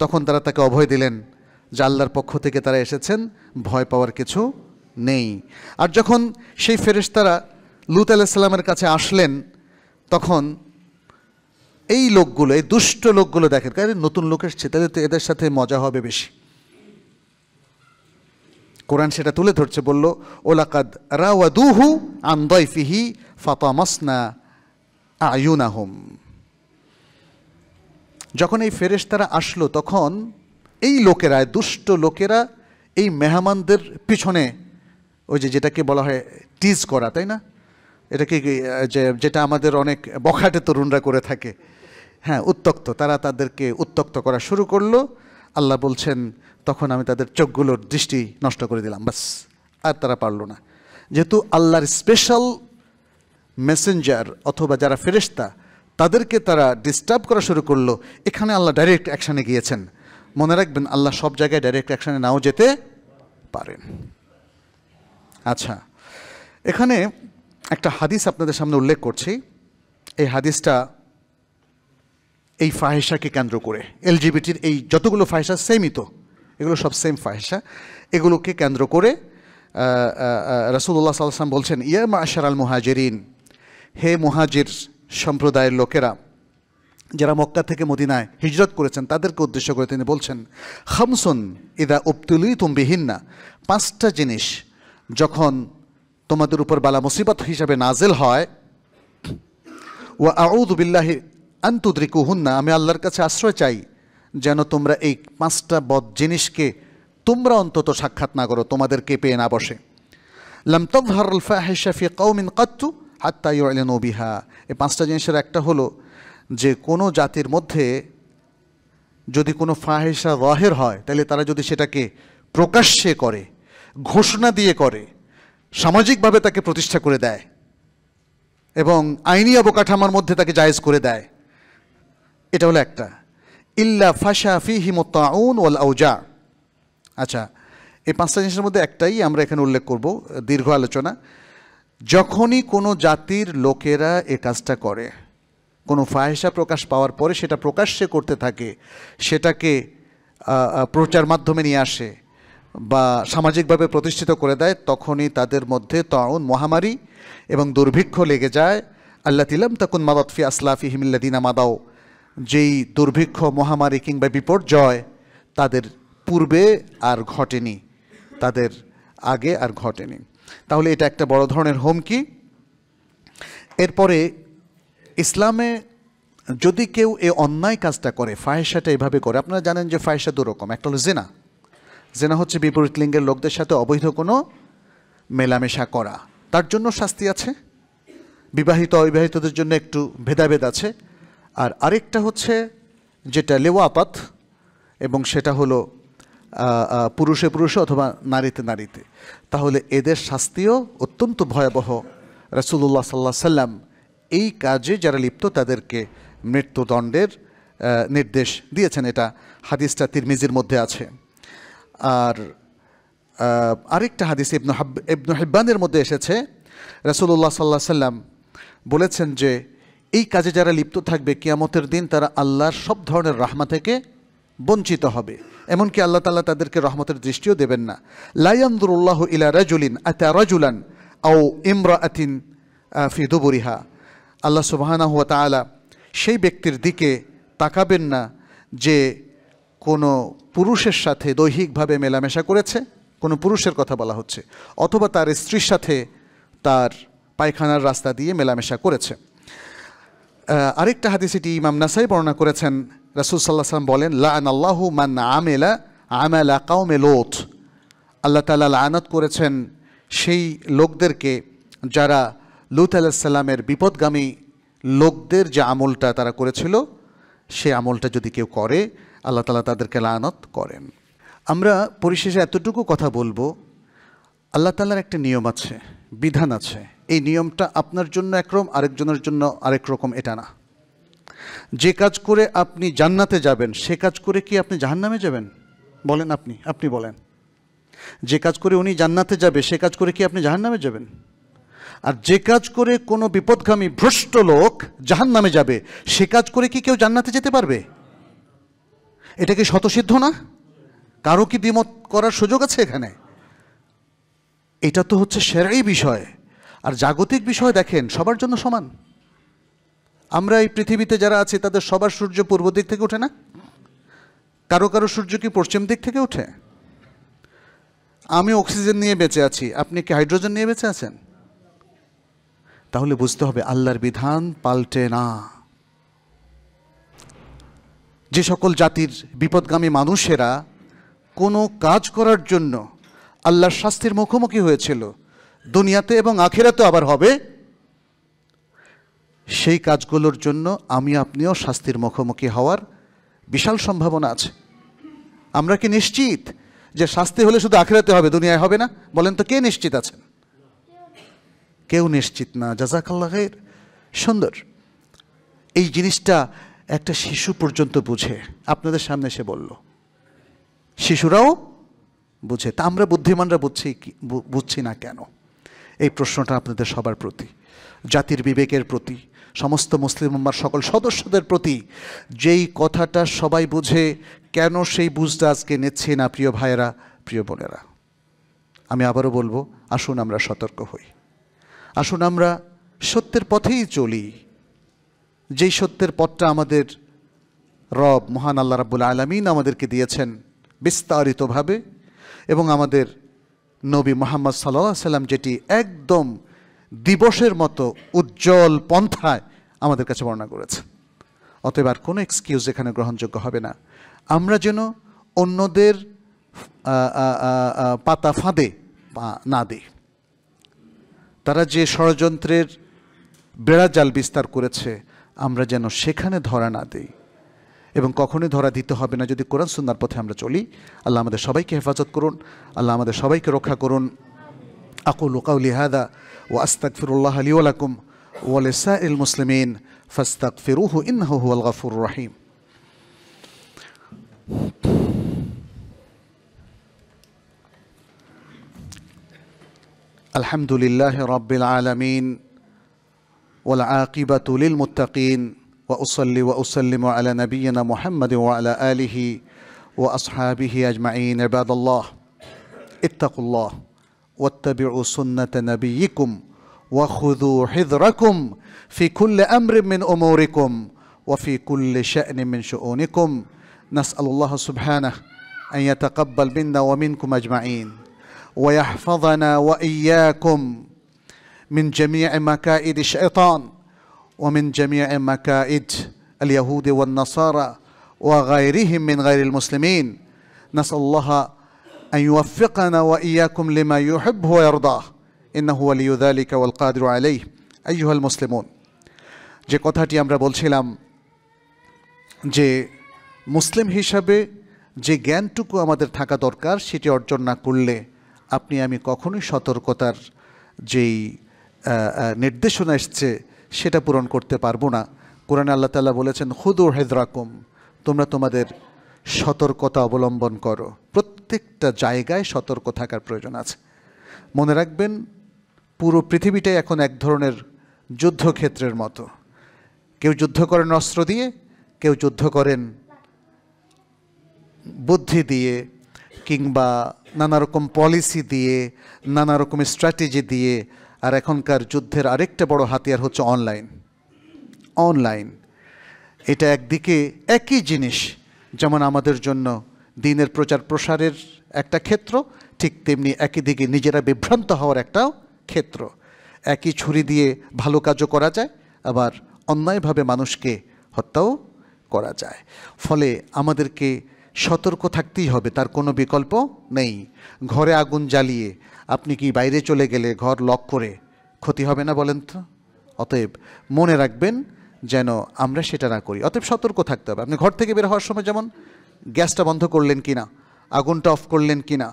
তখন তারা তাকে অভয় দিলেন যে আল্লাহর পক্ষ থেকে তারা এসেছেন ভয় পাওয়ার কিছু নেই আর যখন সেই ফেরেশতারা লুত আলাহিসাল্লামের কাছে আসলেন তখন এই লোকগুলো এই দুষ্ট লোকগুলো দেখেন কারণ নতুন লোক এসছে তাদের তো এদের সাথে মজা হবে বেশি কোরআন সেটা তুলে ধরছে বলল ওলাকাদ রাওয়াদুহু আন্দয় ফিহি ফাতামাসনা আয়ুনাহম যখন এই ফেরেশতারা আসলো তখন এই লোকেরা দুষ্ট লোকেরা এই মেহমানদের পিছনে ওই যে যেটাকে বলা হয় টিজ করা তাই না এটা কি যেটা আমাদের অনেক বখাটে তরুণরা করে থাকে হ্যাঁ উত্তক্ত তারা তাদেরকে উত্তক্ত করা শুরু করলো আল্লাহ বলছেন তখন আমি তাদের চোখগুলোর দৃষ্টি নষ্ট করে দিলাম বাস আর তারা পারল না যেহেতু আল্লাহর স্পেশাল মেসেঞ্জার অথবা যারা ফেরেস্তা তাদেরকে তারা ডিস্টার্ব করা শুরু করলো এখানে আল্লাহ ডাইরেক্ট অ্যাকশানে গিয়েছেন মনে রাখবেন আল্লাহ সব জায়গায় ডাইরেক্ট অ্যাকশানে নাও যেতে পারেন আচ্ছা এখানে একটা হাদিস আপনাদের সামনে উল্লেখ করছি এই হাদিসটা এই ফাহেসাকে কেন্দ্র করে এলজিবিটির এই যতগুলো ফাহেসা সেমই তো এগুলো সব সেম ফাহেসা এগুলোকে কেন্দ্র করে রাসুল্লাহ সাল্লাম বলছেন ইয়া মা আশার আল মুহাজেরিন হে মহাজির সম্প্রদায়ের লোকেরা যারা মক্কা থেকে মদিনায় হিজরত করেছেন তাদেরকে উদ্দেশ্য করে তিনি বলছেন খামসুন ইদা উপতুলি তুম বিহিন্না পাঁচটা জিনিস যখন তোমাদের উপর বালা মুসিবত হিসাবে নাজেল হয় ও বিল্লাহি আন্তুদ্রিকু না আমি আল্লাহর কাছে আশ্রয় চাই যেন তোমরা এই পাঁচটা বদ জিনিসকে তোমরা অন্তত সাক্ষাৎ না করো তোমাদেরকে পেয়ে না বসে লাম তবহারুল ফাহেশাফি কৌমিন কত্তু হাত্তা ইউলেন বিহা এই পাঁচটা জিনিসের একটা হলো যে কোনো জাতির মধ্যে যদি কোনো ফাহেশা রহের হয় তাহলে তারা যদি সেটাকে প্রকাশ্যে করে ঘোষণা দিয়ে করে সামাজিকভাবে তাকে প্রতিষ্ঠা করে দেয় এবং আইনি অবকাঠামোর মধ্যে তাকে জায়েজ করে দেয় এটা হলো একটা ইল্লা ফাশা ফি হিমতাউন ওয়াল আউজা আচ্ছা এই পাঁচটা জিনিসের মধ্যে একটাই আমরা এখানে উল্লেখ করব দীর্ঘ আলোচনা যখনই কোনো জাতির লোকেরা এ কাজটা করে কোনো ফাহেসা প্রকাশ পাওয়ার পরে সেটা প্রকাশ্যে করতে থাকে সেটাকে প্রচার মাধ্যমে নিয়ে আসে বা সামাজিকভাবে প্রতিষ্ঠিত করে দেয় তখনই তাদের মধ্যে তাউন মহামারী এবং দুর্ভিক্ষ লেগে যায় আল্লাহ তিলাম তখন মাদাতফি আসলাফি হিমিল্লাদিনা মাদাও যেই দুর্ভিক্ষ মহামারী কিংবা বিপর্যয় তাদের পূর্বে আর ঘটেনি তাদের আগে আর ঘটেনি তাহলে এটা একটা বড় ধরনের হুমকি এরপরে ইসলামে যদি কেউ এ অন্যায় কাজটা করে ফায়েশাটা এভাবে করে আপনারা জানেন যে ফাহেসা দুরকম একটা হলো জেনা জেনা হচ্ছে বিপরীত লিঙ্গের লোকদের সাথে অবৈধ কোনো মেলামেশা করা তার জন্য শাস্তি আছে বিবাহিত অবিবাহিতদের জন্য একটু ভেদাভেদ আছে আর আরেকটা হচ্ছে যেটা লেওয়াপাত এবং সেটা হলো পুরুষে পুরুষে অথবা নারীতে নারীতে তাহলে এদের শাস্তিও অত্যন্ত ভয়াবহ রসুল্লাহ সাল্লাহ সাল্লাম এই কাজে যারা লিপ্ত তাদেরকে মৃত্যুদণ্ডের নির্দেশ দিয়েছেন এটা হাদিসটা তিরমিজির মধ্যে আছে আর আরেকটা হাদিস ইবনু হাব ইবনু হিব্বানের মধ্যে এসেছে রসুল্লাহ সাল্লাহ সাল্লাম বলেছেন যে এই কাজে যারা লিপ্ত থাকবে কিয়ামতের দিন তারা আল্লাহর সব ধরনের রাহমা থেকে বঞ্চিত হবে এমনকি আল্লাহ তালা তাদেরকে রহমতের দৃষ্টিও দেবেন না লাইয়ান্দুরুল্লাহ ইলা রাজুলিন আতা রাজুলান আও ইমরা আতিন ফিদুবরিহা আল্লাহ সুবাহানা হুয়া তালা সেই ব্যক্তির দিকে তাকাবেন না যে কোনো পুরুষের সাথে দৈহিকভাবে মেলামেশা করেছে কোনো পুরুষের কথা বলা হচ্ছে অথবা তার স্ত্রীর সাথে তার পায়খানার রাস্তা দিয়ে মেলামেশা করেছে আরেকটা হাদিস এটি ইমাম নাসাই বর্ণনা করেছেন রাসুল সাল্লাহ সাল্লাম বলেন লান আল্লাহু মান আমেলা আমেলা কাউমে লোথ আল্লাহ তালা লানত করেছেন সেই লোকদেরকে যারা লুত আলাহিসাল্লামের বিপদগামী লোকদের যে আমলটা তারা করেছিল সে আমলটা যদি কেউ করে আল্লাহ তালা তাদেরকে লানত করেন আমরা পরিশেষে এতটুকু কথা বলবো আল্লাহ তালার একটা নিয়ম আছে বিধান আছে এই নিয়মটা আপনার জন্য একরকম আরেকজনের জন্য আরেক রকম এটা না যে কাজ করে আপনি জান্নাতে যাবেন সে কাজ করে কি আপনি জাহান্নামে যাবেন বলেন আপনি আপনি বলেন যে কাজ করে উনি জান্নাতে যাবে সে কাজ করে কি আপনি জাহান্নামে যাবেন আর যে কাজ করে কোনো বিপদগামী ভ্রষ্ট লোক জাহান্নামে যাবে সে কাজ করে কি কেউ জান্নাতে যেতে পারবে এটা কি শতসিদ্ধ না কারো কি দ্বিমত করার সুযোগ আছে এখানে এটা তো হচ্ছে সেরাই বিষয় আর জাগতিক বিষয় দেখেন সবার জন্য সমান আমরা এই পৃথিবীতে যারা আছি তাদের সবার সূর্য পূর্ব দিক থেকে ওঠে না কারো কারো সূর্য কি পশ্চিম দিক থেকে ওঠে আমি অক্সিজেন নিয়ে বেঁচে আছি আপনি কি হাইড্রোজেন নিয়ে বেঁচে আছেন তাহলে বুঝতে হবে আল্লাহর বিধান পাল্টে না যে সকল জাতির বিপদগামী মানুষেরা কোনো কাজ করার জন্য আল্লাহর শাস্তির মুখোমুখি হয়েছিল দুনিয়াতে এবং আখেরাতে আবার হবে সেই কাজগুলোর জন্য আমি আপনিও শাস্তির মুখোমুখি হওয়ার বিশাল সম্ভাবনা আছে আমরা কি নিশ্চিত যে শাস্তি হলে শুধু আখেরাতে হবে দুনিয়ায় হবে না বলেন তো কে নিশ্চিত আছেন কেউ নিশ্চিত না জাজাকাল্লাহের সুন্দর এই জিনিসটা একটা শিশু পর্যন্ত বুঝে আপনাদের সামনে সে বলল শিশুরাও বুঝে তা আমরা বুদ্ধিমানরা বুঝছি বুঝছি না কেন এই প্রশ্নটা আপনাদের সবার প্রতি জাতির বিবেকের প্রতি সমস্ত মুসলিম উম্মার সকল সদস্যদের প্রতি যেই কথাটা সবাই বুঝে কেন সেই বুঝটা আজকে নেচ্ছে না প্রিয় ভাইয়েরা প্রিয় বোনেরা আমি আবারও বলবো আসুন আমরা সতর্ক হই আসুন আমরা সত্যের পথেই চলি যেই সত্যের পথটা আমাদের রব মহান আল্লাহ রাবুল আলমিন আমাদেরকে দিয়েছেন বিস্তারিতভাবে এবং আমাদের নবী মোহাম্মদ সাল্লা সাল্লাম যেটি একদম দিবসের মতো উজ্জ্বল পন্থায় আমাদের কাছে বর্ণনা করেছে অতএব আর কোনো এক্সকিউজ এখানে গ্রহণযোগ্য হবে না আমরা যেন অন্যদের পাতা ফাঁদে না দিই তারা যে ষড়যন্ত্রের বেড়া জাল বিস্তার করেছে আমরা যেন সেখানে ধরা না দিই এবং কখনোই ধরা দিতে হবে না যদি কোরআন সুন্নার পথে আমরা চলি আল্লাহ আমাদের সবাইকে হেফাজত করুন আল্লাহ আমাদের সবাইকে রক্ষা করুন আকুল কাউলি হাদা ও ফিরুল্লাহ আলী আলাকুম ওয়ালেসা ইল মুসলিমিন ফিরুহু ইনহু আল গাফুর রহিম আলহামদুলিল্লাহ রবিল আলমিন والعاقبة للمتقين وأصلي وأسلم على نبينا محمد وعلى آله وأصحابه أجمعين عباد الله اتقوا الله واتبعوا سنة نبيكم وخذوا حذركم في كل أمر من أموركم وفي كل شأن من شؤونكم نسأل الله سبحانه أن يتقبل منا ومنكم أجمعين ويحفظنا وإياكم من جميع مكائد الشيطان ومن جميع مكائد اليهود والنصارى وغيرهم من غير المسلمين نسأل الله أن يوفقنا وإياكم لما يحبه ويرضاه إنه ولي ذلك والقادر عليه أيها المسلمون যে কথাটি আমরা বলছিলাম যে মুসলিম হিসাবে যে জ্ঞানটুকু আমাদের থাকা দরকার সেটি অর্জন না করলে আপনি আমি কখনোই সতর্কতার যেই নির্দেশনা এসছে সেটা পূরণ করতে পারবো না কোরআনে আল্লাহ তাল্লাহ বলেছেন খুদু হেদরাকুম তোমরা তোমাদের সতর্কতা অবলম্বন করো প্রত্যেকটা জায়গায় সতর্ক থাকার প্রয়োজন আছে মনে রাখবেন পুরো পৃথিবীটাই এখন এক ধরনের যুদ্ধক্ষেত্রের মতো কেউ যুদ্ধ করেন অস্ত্র দিয়ে কেউ যুদ্ধ করেন বুদ্ধি দিয়ে কিংবা নানা রকম পলিসি দিয়ে নানা রকম স্ট্র্যাটেজি দিয়ে আর এখনকার যুদ্ধের আরেকটা বড় হাতিয়ার হচ্ছে অনলাইন অনলাইন এটা একদিকে একই জিনিস যেমন আমাদের জন্য দিনের প্রচার প্রসারের একটা ক্ষেত্র ঠিক তেমনি একই দিকে নিজেরা বিভ্রান্ত হওয়ার একটা ক্ষেত্র একই ছুরি দিয়ে ভালো কাজও করা যায় আবার অন্যায়ভাবে মানুষকে হত্যাও করা যায় ফলে আমাদেরকে সতর্ক থাকতেই হবে তার কোনো বিকল্প নেই ঘরে আগুন জ্বালিয়ে আপনি কি বাইরে চলে গেলে ঘর লক করে ক্ষতি হবে না বলেন তো অতএব মনে রাখবেন যেন আমরা সেটা না করি অতএব সতর্ক থাকতে হবে আপনি ঘর থেকে বের হওয়ার সময় যেমন গ্যাসটা বন্ধ করলেন কি না আগুনটা অফ করলেন কি না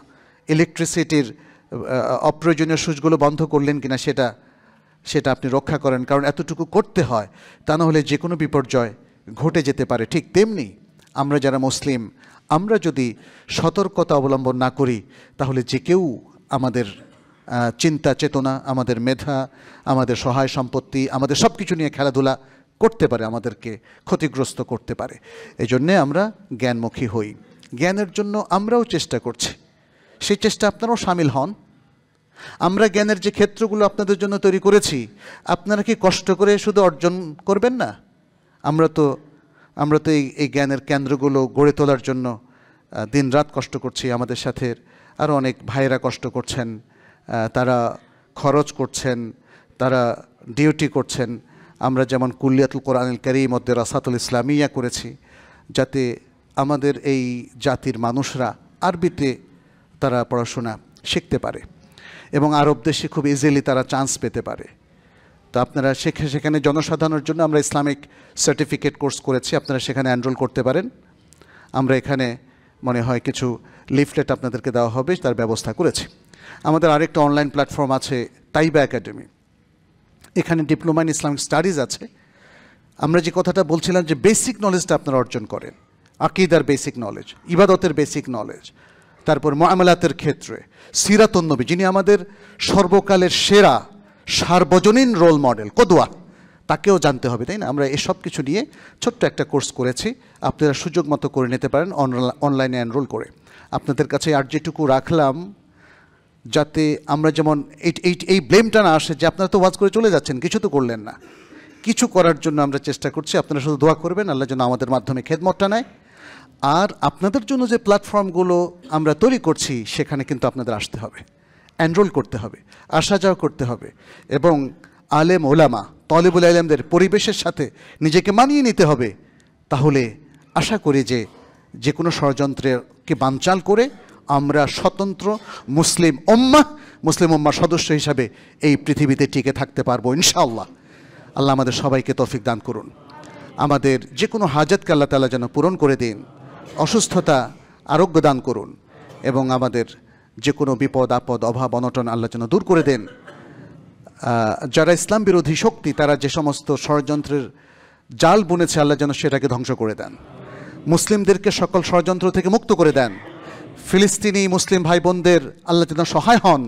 ইলেকট্রিসিটির অপ্রয়োজনীয় সুচগুলো বন্ধ করলেন কি না সেটা সেটা আপনি রক্ষা করেন কারণ এতটুকু করতে হয় তা না হলে যে কোনো বিপর্যয় ঘটে যেতে পারে ঠিক তেমনি আমরা যারা মুসলিম আমরা যদি সতর্কতা অবলম্বন না করি তাহলে যে কেউ আমাদের চিন্তা চেতনা আমাদের মেধা আমাদের সহায় সম্পত্তি আমাদের সব কিছু নিয়ে খেলাধুলা করতে পারে আমাদেরকে ক্ষতিগ্রস্ত করতে পারে এই জন্যে আমরা জ্ঞানমুখী হই জ্ঞানের জন্য আমরাও চেষ্টা করছি সেই চেষ্টা আপনারাও সামিল হন আমরা জ্ঞানের যে ক্ষেত্রগুলো আপনাদের জন্য তৈরি করেছি আপনারা কি কষ্ট করে শুধু অর্জন করবেন না আমরা তো আমরা তো এই জ্ঞানের কেন্দ্রগুলো গড়ে তোলার জন্য দিন রাত কষ্ট করছি আমাদের সাথে আরও অনেক ভাইয়েরা কষ্ট করছেন তারা খরচ করছেন তারা ডিউটি করছেন আমরা যেমন কুল্লিয়াতুল কোরআনুল করিম মধ্যে রাসাতুল ইসলামিয়া করেছি যাতে আমাদের এই জাতির মানুষরা আরবিতে তারা পড়াশোনা শিখতে পারে এবং আরব দেশে খুব ইজিলি তারা চান্স পেতে পারে তা আপনারা সেখানে জনসাধারণের জন্য আমরা ইসলামিক সার্টিফিকেট কোর্স করেছি আপনারা সেখানে এনরোল করতে পারেন আমরা এখানে মনে হয় কিছু লিফলেট আপনাদেরকে দেওয়া হবে তার ব্যবস্থা করেছি আমাদের আরেকটা অনলাইন প্ল্যাটফর্ম আছে তাইবা একাডেমি এখানে ডিপ্লোমা ইন ইসলামিক স্টাডিজ আছে আমরা যে কথাটা বলছিলাম যে বেসিক নলেজটা আপনারা অর্জন করেন আকিদার বেসিক নলেজ ইবাদতের বেসিক নলেজ তারপর মামলাতের ক্ষেত্রে সিরাতন্নবী যিনি আমাদের সর্বকালের সেরা সার্বজনীন রোল মডেল কদুয়া তাকেও জানতে হবে তাই না আমরা এসব কিছু নিয়ে ছোট্ট একটা কোর্স করেছি আপনারা সুযোগ মতো করে নিতে পারেন অনলাইনে এনরোল করে আপনাদের কাছে আর যেটুকু রাখলাম যাতে আমরা যেমন এই এই ব্লেমটা না আসে যে আপনারা তো ওয়াজ করে চলে যাচ্ছেন কিছু তো করলেন না কিছু করার জন্য আমরা চেষ্টা করছি আপনারা শুধু দোয়া করবেন আল্লাহ যেন আমাদের মাধ্যমে খেদমতটা নেয় আর আপনাদের জন্য যে প্ল্যাটফর্মগুলো আমরা তৈরি করছি সেখানে কিন্তু আপনাদের আসতে হবে অ্যানরোল করতে হবে আসা যাওয়া করতে হবে এবং আলেম ওলামা তলেবুল আলেমদের পরিবেশের সাথে নিজেকে মানিয়ে নিতে হবে তাহলে আশা করি যে যে কোনো ষড়যন্ত্রকে বানচাল করে আমরা স্বতন্ত্র মুসলিম ওম্মা মুসলিম ওম্মার সদস্য হিসাবে এই পৃথিবীতে টিকে থাকতে পারবো ইনশাআল্লাহ আল্লাহ আমাদের সবাইকে তফিক দান করুন আমাদের যে কোনো হাজাতকে আল্লাহ তালা যেন পূরণ করে দিন অসুস্থতা আরোগ্য দান করুন এবং আমাদের যে কোনো বিপদ আপদ অভাব অনটন আল্লাহ যেন দূর করে দেন যারা ইসলাম বিরোধী শক্তি তারা যে সমস্ত ষড়যন্ত্রের জাল বুনেছে আল্লাহ যেন সেটাকে ধ্বংস করে দেন মুসলিমদেরকে সকল ষড়যন্ত্র থেকে মুক্ত করে দেন ফিলিস্তিনি মুসলিম ভাই বোনদের আল্লাহ যেন সহায় হন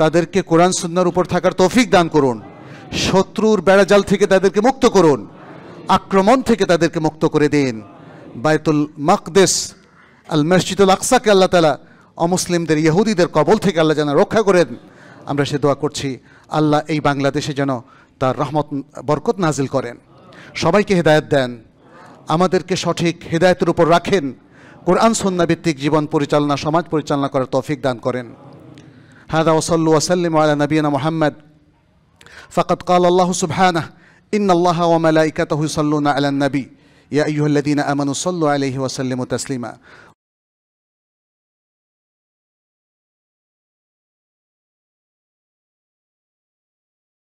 তাদেরকে কোরআন সুন্নার উপর থাকার তৌফিক দান করুন শত্রুর বেড়াজাল থেকে তাদেরকে মুক্ত করুন আক্রমণ থেকে তাদেরকে মুক্ত করে দিন বায়তুল মাকদেশ আল মসজিদুল আকসাকে আল্লাহ তালা অমুসলিমদের ইহুদিদের কবল থেকে আল্লাহ যেন রক্ষা করেন আমরা সে দোয়া করছি আল্লাহ এই বাংলাদেশে যেন তার রহমত বরকত নাজিল করেন সবাইকে হেদায়ত দেন আমাদেরকে সঠিক হেদায়তের উপর রাখেন কোরআন সন্ন্যাভিত্তিক জীবন পরিচালনা সমাজ পরিচালনা করার তৌফিক দান করেন হাদা ওসল্লু ওসাল্লিম আলা নবীনা মোহাম্মদ ফকত কাল আল্লাহ সুবহানাহ ইন আল্লাহ ওমালাইকাতহু সাল্লুনা আলা নবী ইয়া ইহল্লাদিন আমানু সাল্লু আলহি ওসাল্লিম তসলিমা